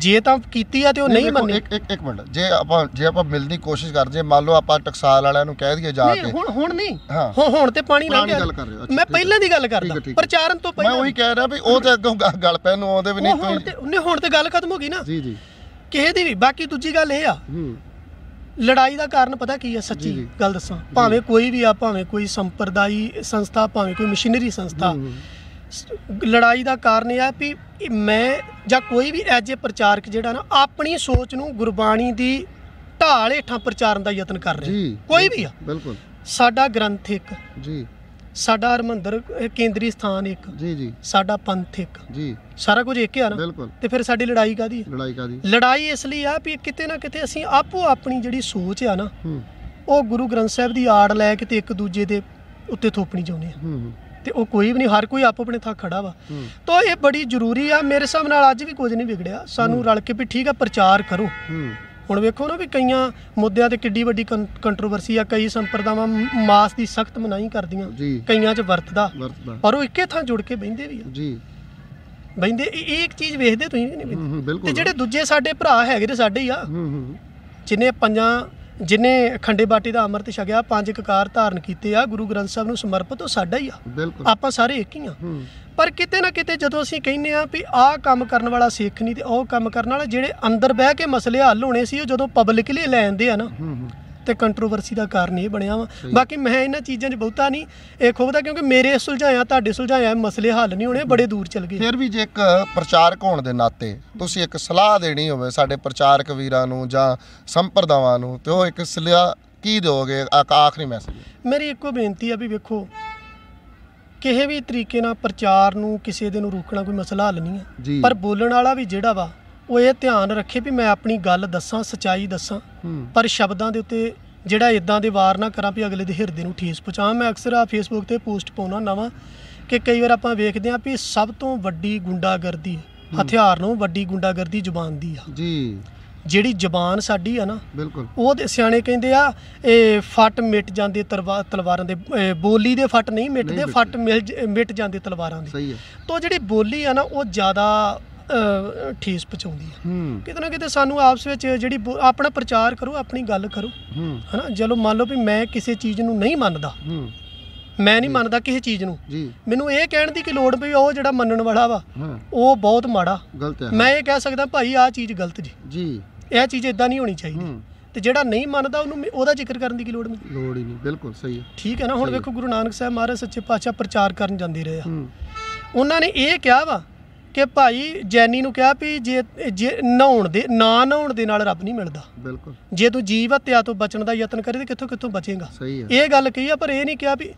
ਜੇ ਤਾਂ ਕੀਤੀ ਆ ਤੇ ਉਹ ਨਹੀਂ ਮੰਨੀ ਇੱਕ ਇੱਕ ਇੱਕ ਮਿੰਟ ਜੇ ਆਪਾਂ ਜੇ ਆਪਾਂ ਮਿਲਣ ਦੀ ਕੋਸ਼ਿਸ਼ ਕਰ ਜੇ ਮੰਨ ਲਓ ਆਪਾਂ ਟਕਸਾਲ ਵਾਲਿਆਂ ਨੂੰ ਕਹਿ ਦਈਏ ਜਾ ਕੇ ਹੁਣ ਹੁਣ ਨਹੀਂ ਹੁਣ ਹੁਣ ਤੇ ਪਾਣੀ ਲੰਘ ਗਿਆ ਮੈਂ ਪਹਿਲਾਂ ਦੀ ਗੱਲ ਕਰਦਾ ਪ੍ਰਚਾਰਨ ਤੋਂ ਪਹਿਲਾਂ ਮੈਂ ਉਹੀ ਕਹਿ ਰਿਹਾ ਵੀ ਉਹ ਤੇ ਅੱਗੋਂ ਗੱਲ ਪੈਣ ਨੂੰ ਆਉਂਦੇ ਵੀ ਨਹੀਂ ਕੋਈ ਉਹਨੇ ਹੁਣ ਤੇ ਗੱਲ ਖਤਮ ਹੋ ਗਈ ਨਾ ਜੀ ਜੀ ਕਿਸੇ ਦੀ ਵੀ ਬਾਕੀ ਦੂਜੀ ਗੱਲ ਇਹ ਆ ਲੜਾਈ ਦਾ ਕਾਰਨ ਪਤਾ ਕੀ ਹੈ ਸੱਚੀ ਗੱਲ ਦੱਸਾਂ ਭਾਵੇਂ ਕੋਈ ਵੀ ਆ ਭਾਵੇਂ ਕੋਈ ਸੰਪਰਦਾਈ ਸੰਸਥਾ ਭਾਵੇਂ ਕੋਈ ਮਸ਼ੀਨਰੀ ਸੰਸਥਾ ਲੜਾਈ ਦਾ ਕਾਰਨ ਇਹ ਆ ਵੀ ਮੈਂ ਜਾਂ ਕੋਈ ਵੀ ਐਜ ਏ ਪ੍ਰਚਾਰਕ ਜਿਹੜਾ ਨਾ ਆਪਣੀ ਸੋਚ ਨੂੰ ਗੁਰਬਾਣੀ ਦੀ ਢਾਲ ਹੇਠਾਂ ਪ੍ਰਚਾਰਨ ਦਾ ਯਤਨ ਕਰ ਰਿਹਾ ਜੀ, ਕੋਈ ਵੀ ਆ ਬਿਲਕੁਲ ਸਾਡਾ ਗ੍ਰੰਥ ਇੱਕ ਜੀ ਸਾਡਾ ਹਰਮੰਦਰ ਕੇਂਦਰੀ ਸਥਾਨ ਇੱਕ ਜੀ ਜੀ ਸਾਡਾ ਪੰਥ ਇੱਕ ਜੀ ਸਾਰਾ ਕੁਝ ਇੱਕ ਹੀ ਆ ਨਾ ਬਿਲਕੁਲ ਤੇ ਫਿਰ ਸਾਡੀ ਲੜਾਈ ਕਾਦੀ ਹੈ ਲੜਾਈ ਕਾਦੀ ਲੜਾਈ ਇਸ ਲਈ ਆ ਵੀ ਕਿਤੇ ਨਾ ਕਿਤੇ ਅਸੀਂ ਆਪੋ ਆਪਣੀ ਜਿਹੜੀ ਸੋਚ ਆ ਨਾ ਹੂੰ ਉਹ ਗੁਰੂ ਗ੍ਰੰਥ ਸਾਹਿਬ ਦੀ ਆੜ ਲੈ ਕੇ ਤੇ ਇੱਕ ਦੂਜੇ ਦੇ ਉੱਤੇ ਥੋਪਣੀ ਚਾਹੁੰਦੇ ਆ ਹੂੰ ਹੂੰ, ਤੇ ਉਹ ਕੋਈ ਵੀ ਨਹੀਂ ਹਰ ਕੋਈ ਆਪ ਆਪਣੇ ਥਾਂ ਖੜਾ ਵਾ ਤਾਂ ਇਹ ਬੜੀ ਜ਼ਰੂਰੀ ਆ ਮੇਰੇ ਸਾਹਮਣੇ ਨਾਲ ਅੱਜ ਵੀ ਕੁਝ ਨਹੀਂ ਵਿਗੜਿਆ ਸਾਨੂੰ ਰਲ ਕੇ ਵੀ ਠੀਕ ਆ ਪ੍ਰਚਾਰ ਕਰੋ ਹੁਣ ਵੇਖੋ ਨਾ ਵੀ ਕਈਆਂ ਮੁੱਦਿਆਂ ਤੇ ਕਿੱਡੀ ਵੱਡੀ ਕੰਟਰੋਵਰਸੀ ਆ ਕਈ ਸੰਪਰਦਾਵਾਂ ਮਾਸ ਦੀ ਸਖਤ ਮਨਾਹੀ ਕਰਦੀਆਂ ਕਈਆਂ 'ਚ ਵਰਤਦਾ ਪਰ ਉਹ ਇੱਕੇ ਥਾਂ ਜੁੜ ਕੇ ਬੈਂਦੇ ਵੀ ਆ ਜੀ ਬੈਂਦੇ ਇਹ ਇੱਕ ਚੀਜ਼ ਵੇਖਦੇ ਤੁਸੀਂ ਨਹੀਂ ਤੇ ਜਿਹੜੇ ਦੂਜੇ ਸਾਡੇ ਭਰਾ ਹੈਗੇ ਤੇ ਸਾਡੇ ਹੀ ਆ ਜਿਨੇ ਪੰਜਾਂ ਜਿਨੇ ਖੰਡੇ ਬਾਟੀ ਦਾ ਅਮਰਤ ਛਕਿਆ ਪੰਜ ਕਕਾਰ ਧਾਰਨ ਕੀਤੇ ਆ ਗੁਰੂ ਗ੍ਰੰਥ ਸਾਹਿਬ ਨੂੰ ਸਮਰਪਿਤ ਉਹ ਸਾਡਾ ਹੀ ਆ ਆਪਾਂ ਸਾਰੇ ਇੱਕ ਹੀ ਆ ਪਰ ਕਿਤੇ ਨਾ ਕਿਤੇ ਜਦੋਂ ਅਸੀਂ ਕਹਿੰਨੇ ਆ ਵੀ ਆਹ ਕੰਮ ਕਰਨ ਵਾਲਾ ਸਿੱਖ ਨਹੀਂ ਤੇ ਉਹ ਕੰਮ ਕਰਨ ਵਾਲਾ ਜਿਹੜੇ ਅੰਦਰ ਬਹਿ ਕੇ ਮਸਲੇ ਹੱਲ ਹੋਣੇ ਸੀ ਉਹ ਜਦੋਂ ਪਬਲਿਕਲੀ ਲੈ ਆਂਦੇ ਆ ਨਾ ਤੇ ਕੰਟਰੋਵਰਸੀ ਦਾ ਕਾਰਨ ਇਹ ਬਣਿਆ ਵਾ ਬਾਕੀ ਮੈਂ ਇਹਨਾਂ ਚੀਜ਼ਾਂ 'ਚ ਬਹੁਤਾ ਨਹੀਂ ਇਹ ਖੋਬਦਾ ਕਿਉਂਕਿ ਮੇਰੇ ਸੁਲਝਾਇਆ ਤੁਹਾਡੇ ਸੁਲਝਾਇਆ ਮਸਲੇ ਹੱਲ ਨਹੀਂ ਹੋਣੇ ਬੜੇ ਦੂਰ ਚਲ ਗਏ ਫਿਰ ਵੀ ਜੇ ਇੱਕ ਪ੍ਰਚਾਰਕ ਹੋਣ ਦੇ ਨਾਤੇ ਤੁਸੀਂ ਇੱਕ ਸਲਾਹ ਦੇਣੀ ਹੋਵੇ ਸਾਡੇ ਪ੍ਰਚਾਰਕ ਵੀਰਾਂ ਨੂੰ ਜਾਂ ਸੰਪਰਦਾਵਾਂ ਨੂੰ ਤੇ ਉਹ ਇੱਕ ਸਲਾਹ ਕੀ ਦੋਗੇ ਆਖਰੀ ਮੈਸੇਜ ਮੇਰੀ ਇੱਕੋ ਬੇਨਤੀ ਆ ਵੀ ਵੇਖੋ ਕਿਸੇ ਵੀ ਤਰੀਕੇ ਨਾਲ ਪ੍ਰਚਾਰ ਨੂੰ ਕਿਸੇ ਦੇ ਨੂੰ ਰੋਕਣਾ ਕੋਈ ਮਸਲਾ ਹੱਲ ਨਹੀਂ ਹੈ ਪਰ ਬੋਲਣ ਵਾਲਾ ਵੀ ਜਿਹੜਾ ਵਾ ਉਹ ਇਹ ਧਿਆਨ ਰੱਖੇ ਵੀ ਮੈਂ ਆਪਣੀ ਗੱਲ ਦੱਸਾਂ ਸਚਾਈ ਦੱਸਾਂ ਪਰ ਸ਼ਬਦਾਂ ਦੇ ਉੱਤੇ ਜਿਹੜਾ ਇਦਾਂ ਦੇ ਵਾਰ ਨਾ ਕਰਾਂ ਵੀ ਅਗਲੇ ਦੇ ਹਿਰਦੇ ਨੂੰ ਠੇਸ ਪਹੁੰਚਾਵਾਂ ਮੈਂ ਅਕਸਰ ਆ ਫੇਸਬੁੱਕ ਤੇ ਪੋਸਟ ਪਾਉਣਾ ਨਵਾਂ ਕਿ ਕਈ ਵਾਰ ਆਪਾਂ ਵੇਖਦੇ ਆਂ ਵੀ ਸਭ ਤੋਂ ਵੱਡੀ ਗੁੰਡਾਗਰਦੀ ਹਥਿਆਰ ਨੂੰ ਵੱਡੀ ਗੁੰਡਾਗਰਦੀ ਜ਼ੁਬਾਨ ਦੀ ਆ ਜੀ ਜਿਹੜੀ ਜ਼ਬਾਨ ਸਾਡੀ ਆ ਨਾ ਬਿਲਕੁਲ ਉਹ ਦੇ ਸਿਆਣੇ ਕਹਿੰਦੇ ਆ ਇਹ ਫੱਟ ਮਿਟ ਜਾਂਦੇ ਤਲਵਾਰਾਂ ਦੇ ਬੋਲੀ ਦੇ ਫੱਟ ਨਹੀਂ ਮਿਟਦੇ ਫੱਟ ਮਿਟ ਜਾਂਦੇ ਤਲਵਾਰਾਂ ਦੇ ਸਹੀ ਹੈ ਤੋਂ ਜਿਹੜੀ ਬੋਲੀ ਆ ਨਾ ਉਹ ਜ਼ਿਆਦਾ ਠੇਸ ਪਹੁੰਚਾਉਂਦੀ ਹੈ ਕਿਤੇ ਨਾ ਕਿਤੇ ਸਾਨੂੰ ਆਪਸ ਵਿੱਚ ਜਿਹੜੀ ਆਪਣਾ ਪ੍ਰਚਾਰ ਕਰੋ ਆਪਣੀ ਗੱਲ ਕਰੋ ਹਨਾ ਜਦੋਂ ਮੰਨ ਲਓ ਵੀ ਮੈਂ ਕਿਸੇ ਚੀਜ਼ ਨੂੰ ਨਹੀਂ ਮੰਨਦਾ ਮੈਂ ਨਹੀਂ ਮੰਨਦਾ ਕਿਸੇ ਚੀਜ਼ ਨੂੰ ਮੈਨੂੰ ਇਹ ਕਹਿਣ ਦੀ ਕਿ ਲੋੜ ਪਈ ਉਹ ਜਿਹੜਾ ਮੰਨਣ ਵਾਲਾ ਵਾ ਉਹ ਬਹੁਤ ਮਾੜਾ ਗਲਤ ਹੈ ਮੈਂ ਇਹ ਕਹਿ ਸਕਦਾ ਭਾਈ ਆਹ ਚੀਜ਼ ਗਲਤ ਜੀ ਜੀ ਇਹ ਚੀਜ਼ ਇਦਾਂ ਨਹੀਂ ਹੋਣੀ ਚਾਹੀਦੀ ਤੇ ਜਿਹੜਾ ਨਹੀਂ ਮੰਨਦਾ ਉਹਨੂੰ ਉਹਦਾ ਜ਼ਿਕਰ ਕਰਨ ਦੀ ਕੀ ਲੋੜ ਨਹੀਂ ਲੋੜ ਹੀ ਨਹੀਂ ਬਿਲਕੁਲ ਸਹੀ ਹੈ ਠੀਕ ਹੈ ਨਾ ਹੁਣ ਵੇਖੋ ਗੁਰੂ ਨਾਨਕ ਸਾਹਿਬ ਮਹਾਰਾਜ ਸੱਚੇ ਪਾਤਸ਼ਾਹ ਪ੍ਰਚਾਰ ਕਰਨ ਜਾਂਦੇ ਰਹੇ ਆ ਉਹਨਾਂ ਨੇ ਇਹ ਕਿਹਾ ਵਾ ਕਿ ਭਾਈ ਜੈਨੀ ਨੂੰ ਕਿਹਾ ਵੀ ਜੇ ਜੇ ਨਹਾਉਣ ਦੇ ਨਾ ਨਹਾਉਣ ਦੇ ਨਾਲ ਰੱਬ ਨਹੀਂ ਮਿਲਦਾ ਬਿਲਕੁਲ ਜੇ ਤੂੰ ਜੀਵ ਹੱਤਿਆ ਤੋਂ ਬਚਣ ਦਾ ਯਤਨ ਕਰੇ ਤੇ ਕਿੱਥੋਂ ਕਿੱਥੋਂ ਬਚੇਗਾ ਇਹ ਗੱਲ ਕਹੀ ਆ ਪਰ ਇਹ ਨਹੀਂ ਕਿਹਾ ਵੀ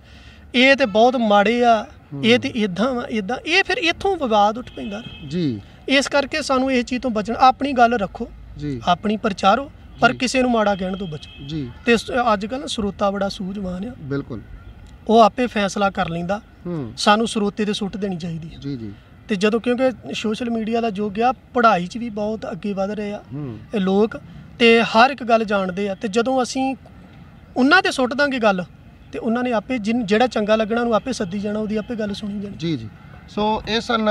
ਇਹ ਤੇ ਬਹੁਤ ਮਾੜੇ ਆ ਇਹ ਤੇ ਇਦਾਂ ਵਾ ਇਦਾਂ ਇਹ ਫਿਰ ਇੱਥੋਂ ਵਿਵਾਦ ਉੱਠ ਪੈਂਦਾ ਜੀ ਇਸ ਕਰਕੇ ਸਾਨੂੰ ਇਹ ਚੀਜ਼ ਤੋਂ ਬਚਣਾ ਆਪਣੀ ਗੱਲ ਰੱਖੋ ਜੀ ਆਪਣੀ ਪ੍ਰਚਾਰੋ ਪਰ ਕਿਸੇ ਨੂੰ ਮਾੜਾ ਕਹਿਣ ਤੋਂ ਬਚੋ ਜੀ ਤੇ ਅੱਜ ਕੱਲ ਸਰੋਤਾ ਬੜਾ ਸੂਝਵਾਨ ਆ ਬਿਲਕੁਲ ਉਹ ਆਪੇ ਫੈਸਲਾ ਕਰ ਲੈਂਦਾ ਸਾਨੂੰ ਸਰੋਤੇ ਤੇ ਸੁੱਟ ਦੇਣੀ ਚਾਹੀਦੀ ਹੈ ਜੀ ਜੀ ਤੇ ਜਦੋਂ ਕਿਉਂਕਿ ਸੋਸ਼ਲ ਮੀਡੀਆ ਦਾ ਯੁੱਗ ਆ ਪੜ੍ਹਾਈ 'ਚ ਵੀ ਬਹੁਤ ਅੱਗੇ ਵਧ ਰਹੇ ਆ ਇਹ ਲੋਕ ਤੇ ਹਰ ਇੱਕ ਗੱਲ ਜਾਣਦੇ ਆ ਤੇ ਜਦੋਂ ਅਸੀਂ ਉਹਨਾਂ ਤੇ ਸੁੱਟ ਦਾਂਗੇ ਗੱਲ ਤੇ ਉਹਨਾਂ ਨੇ ਆਪੇ ਜਿਹੜਾ ਚੰਗਾ ਲੱਗਣਾ ਉਹਨੂੰ ਆਪੇ ਸੱਦੀ ਜਾਣਾ ਉਹਦੀ ਆਪੇ ਗੱਲ ਸੁਣੀ ਜਾਣੀ ਜੀ ਜੀ ਸੋ ਇਹ ਸਨ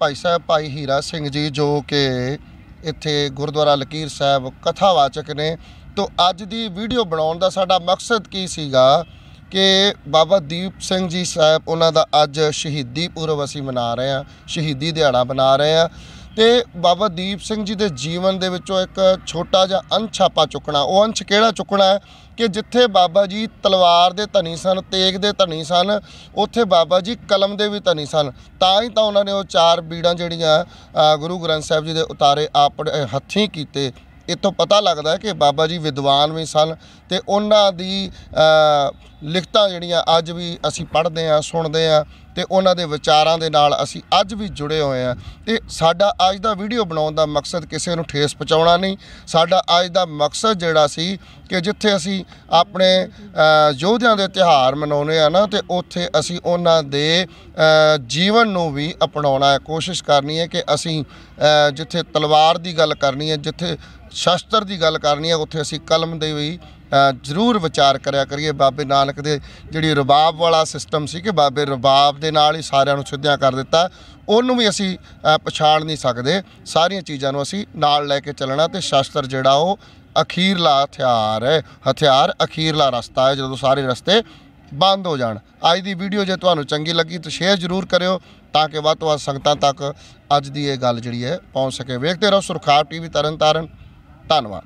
ਭਾਈ ਸਾਹਿਬ ਭਾਈ ਹੀਰਾ ਸਿੰਘ ਜੀ ਜੋ ਕਿ ਇੱਥੇ ਗੁਰਦੁਆਰਾ ਲਕੀਰ ਸਾਹਿਬ ਕਥਾਵਾਚਕ ਨੇ ਤੋਂ ਅੱਜ ਦੀ ਵੀਡੀਓ ਬਣਾਉਣ ਦਾ ਸਾਡਾ ਮਕਸਦ ਕੀ ਸੀਗਾ ਕਿ ਬਾਬਾ ਦੀਪ ਸਿੰਘ ਜੀ ਸਾਹਿਬ ਉਹਨਾਂ ਦਾ ਅੱਜ ਸ਼ਹੀਦੀ ਪੁਰਬ ਅਸੀਂ ਮਨਾ ਰਹੇ ਹਾਂ ਸ਼ਹੀਦੀ ਦਿਹਾੜਾ ਮਨਾ ਰਹੇ ਹਾਂ ਤੇ ਬਾਬਾ ਦੀਪ ਸਿੰਘ ਜੀ ਦੇ ਜੀਵਨ ਦੇ ਵਿੱਚੋਂ ਇੱਕ ਛੋਟਾ ਜਿਹਾ ਅੰਸ਼ ਆਪਾਂ ਚੁੱਕਣਾ ਉਹ ਅੰਸ਼ ਕਿਹੜਾ ਚੁੱਕਣਾ ਹੈ ਕਿ ਜਿੱਥੇ ਬਾਬਾ ਜੀ ਤਲਵਾਰ ਦੇ ਧਨੀ ਸਨ ਤੇਗ ਦੇ ਧਨੀ ਸਨ ਉੱਥੇ ਬਾਬਾ ਜੀ ਕਲਮ ਦੇ ਵੀ ਧਨੀ ਸਨ ਤਾਂ ਹੀ ਤਾਂ ਉਹਨਾਂ ਨੇ ਉਹ ਚਾਰ ਬੀੜਾਂ ਜਿਹੜੀਆਂ ਗੁਰੂ ਗ੍ਰੰਥ ਸਾਹਿਬ ਜੀ ਦੇ ਉਤਾਰੇ ਆਪ ਹੱਥੀਂ ਕੀਤੇ ਇਤੋਂ ਪਤਾ ਲੱਗਦਾ ਹੈ ਕਿ ਬਾਬਾ ਜੀ ਵਿਦਵਾਨ ਵੀ ਸਨ ਤੇ ਉਹਨਾਂ ਦੀ ਲਿਖਤਾਂ ਜਿਹੜੀਆਂ ਅੱਜ ਵੀ ਅਸੀਂ ਪੜ੍ਹਦੇ ਆਂ ਸੁਣਦੇ ਆਂ ਤੇ ਉਹਨਾਂ ਦੇ ਵਿਚਾਰਾਂ ਦੇ ਨਾਲ ਅਸੀਂ ਅੱਜ ਵੀ ਜੁੜੇ ਹੋਏ ਆਂ ਤੇ ਸਾਡਾ ਅੱਜ ਦਾ ਵੀਡੀਓ ਬਣਾਉਣ ਦਾ ਮਕਸਦ ਕਿਸੇ ਨੂੰ ਠੇਸ ਪਹੁੰਚਾਉਣਾ ਨਹੀਂ ਸਾਡਾ ਅੱਜ ਦਾ ਮਕਸਦ ਜਿਹੜਾ ਸੀ ਕਿ ਜਿੱਥੇ ਅਸੀਂ ਆਪਣੇ ਯੋਧਿਆਂ ਦੇ ਤਿਹਾਰ ਮਨਾਉਨੇ ਆ ਨਾ ਤੇ ਉੱਥੇ ਅਸੀਂ ਉਹਨਾਂ ਦੇ ਜੀਵਨ ਨੂੰ ਵੀ ਅਪਣਾਉਣਾ ਹੈ ਕੋਸ਼ਿਸ਼ ਕਰਨੀ ਹੈ ਕਿ ਅਸੀਂ ਜਿੱਥੇ ਤਲਵਾਰ ਦੀ ਗੱਲ ਕਰਨੀ ਹੈ ਜਿੱਥੇ ਸ਼ਾਸਤਰ ਦੀ ਗੱਲ ਕਰਨੀ ਹੈ ਉੱਥੇ ਅਸੀਂ ਕਲਮ ਦੇ ਵੀ ਜ਼ਰੂਰ ਵਿਚਾਰ ਕਰਿਆ ਕਰੀਏ ਬਾਬੇ ਨਾਨਕ ਦੇ ਜਿਹੜੀ ਰਬਾਬ ਵਾਲਾ ਸਿਸਟਮ ਸੀ ਕਿ ਬਾਬੇ ਰਬਾਬ ਦੇ ਨਾਲ ਹੀ ਸਾਰਿਆਂ ਨੂੰ ਸਿੱਧਿਆਂ ਕਰ ਦਿੱਤਾ ਉਹਨੂੰ ਵੀ ਅਸੀਂ ਪਛਾਣ ਨਹੀਂ ਸਕਦੇ ਸਾਰੀਆਂ ਚੀਜ਼ਾਂ ਨੂੰ ਅਸੀਂ ਨਾਲ ਲੈ ਕੇ ਚੱਲਣਾ ਤੇ ਸ਼ਾਸਤਰ ਜਿਹੜਾ ਉਹ ਅਖੀਰਲਾ ਹਥਿਆਰ ਹੈ ਹਥਿਆਰ ਅਖੀਰਲਾ ਰਸਤਾ ਹੈ ਜਦੋਂ ਸਾਰੇ ਰਸਤੇ ਬੰਦ ਹੋ ਜਾਣ ਅੱਜ ਦੀ ਵੀਡੀਓ ਜੇ ਤੁਹਾਨੂੰ ਚੰਗੀ ਲੱਗੀ ਤਾਂ ਸ਼ੇਅਰ ਜ਼ਰੂਰ ਕਰਿਓ ਤਾਂ ਕਿ ਵੱਧ ਤੋਂ ਵੱਧ ਸੰਗਤਾਂ ਤੱਕ ਅੱਜ ਦੀ ਇਹ ਗੱਲ ਜਿਹੜੀ ਹੈ ਪਹੁੰਚ ਸਕੇ ਵੇਖਦੇ ਰਹੋ ਸੁਰਖਾਬ ਟੀਵੀ ਤਰਨਤਾਰਨ ਧੰਨਵਾਦ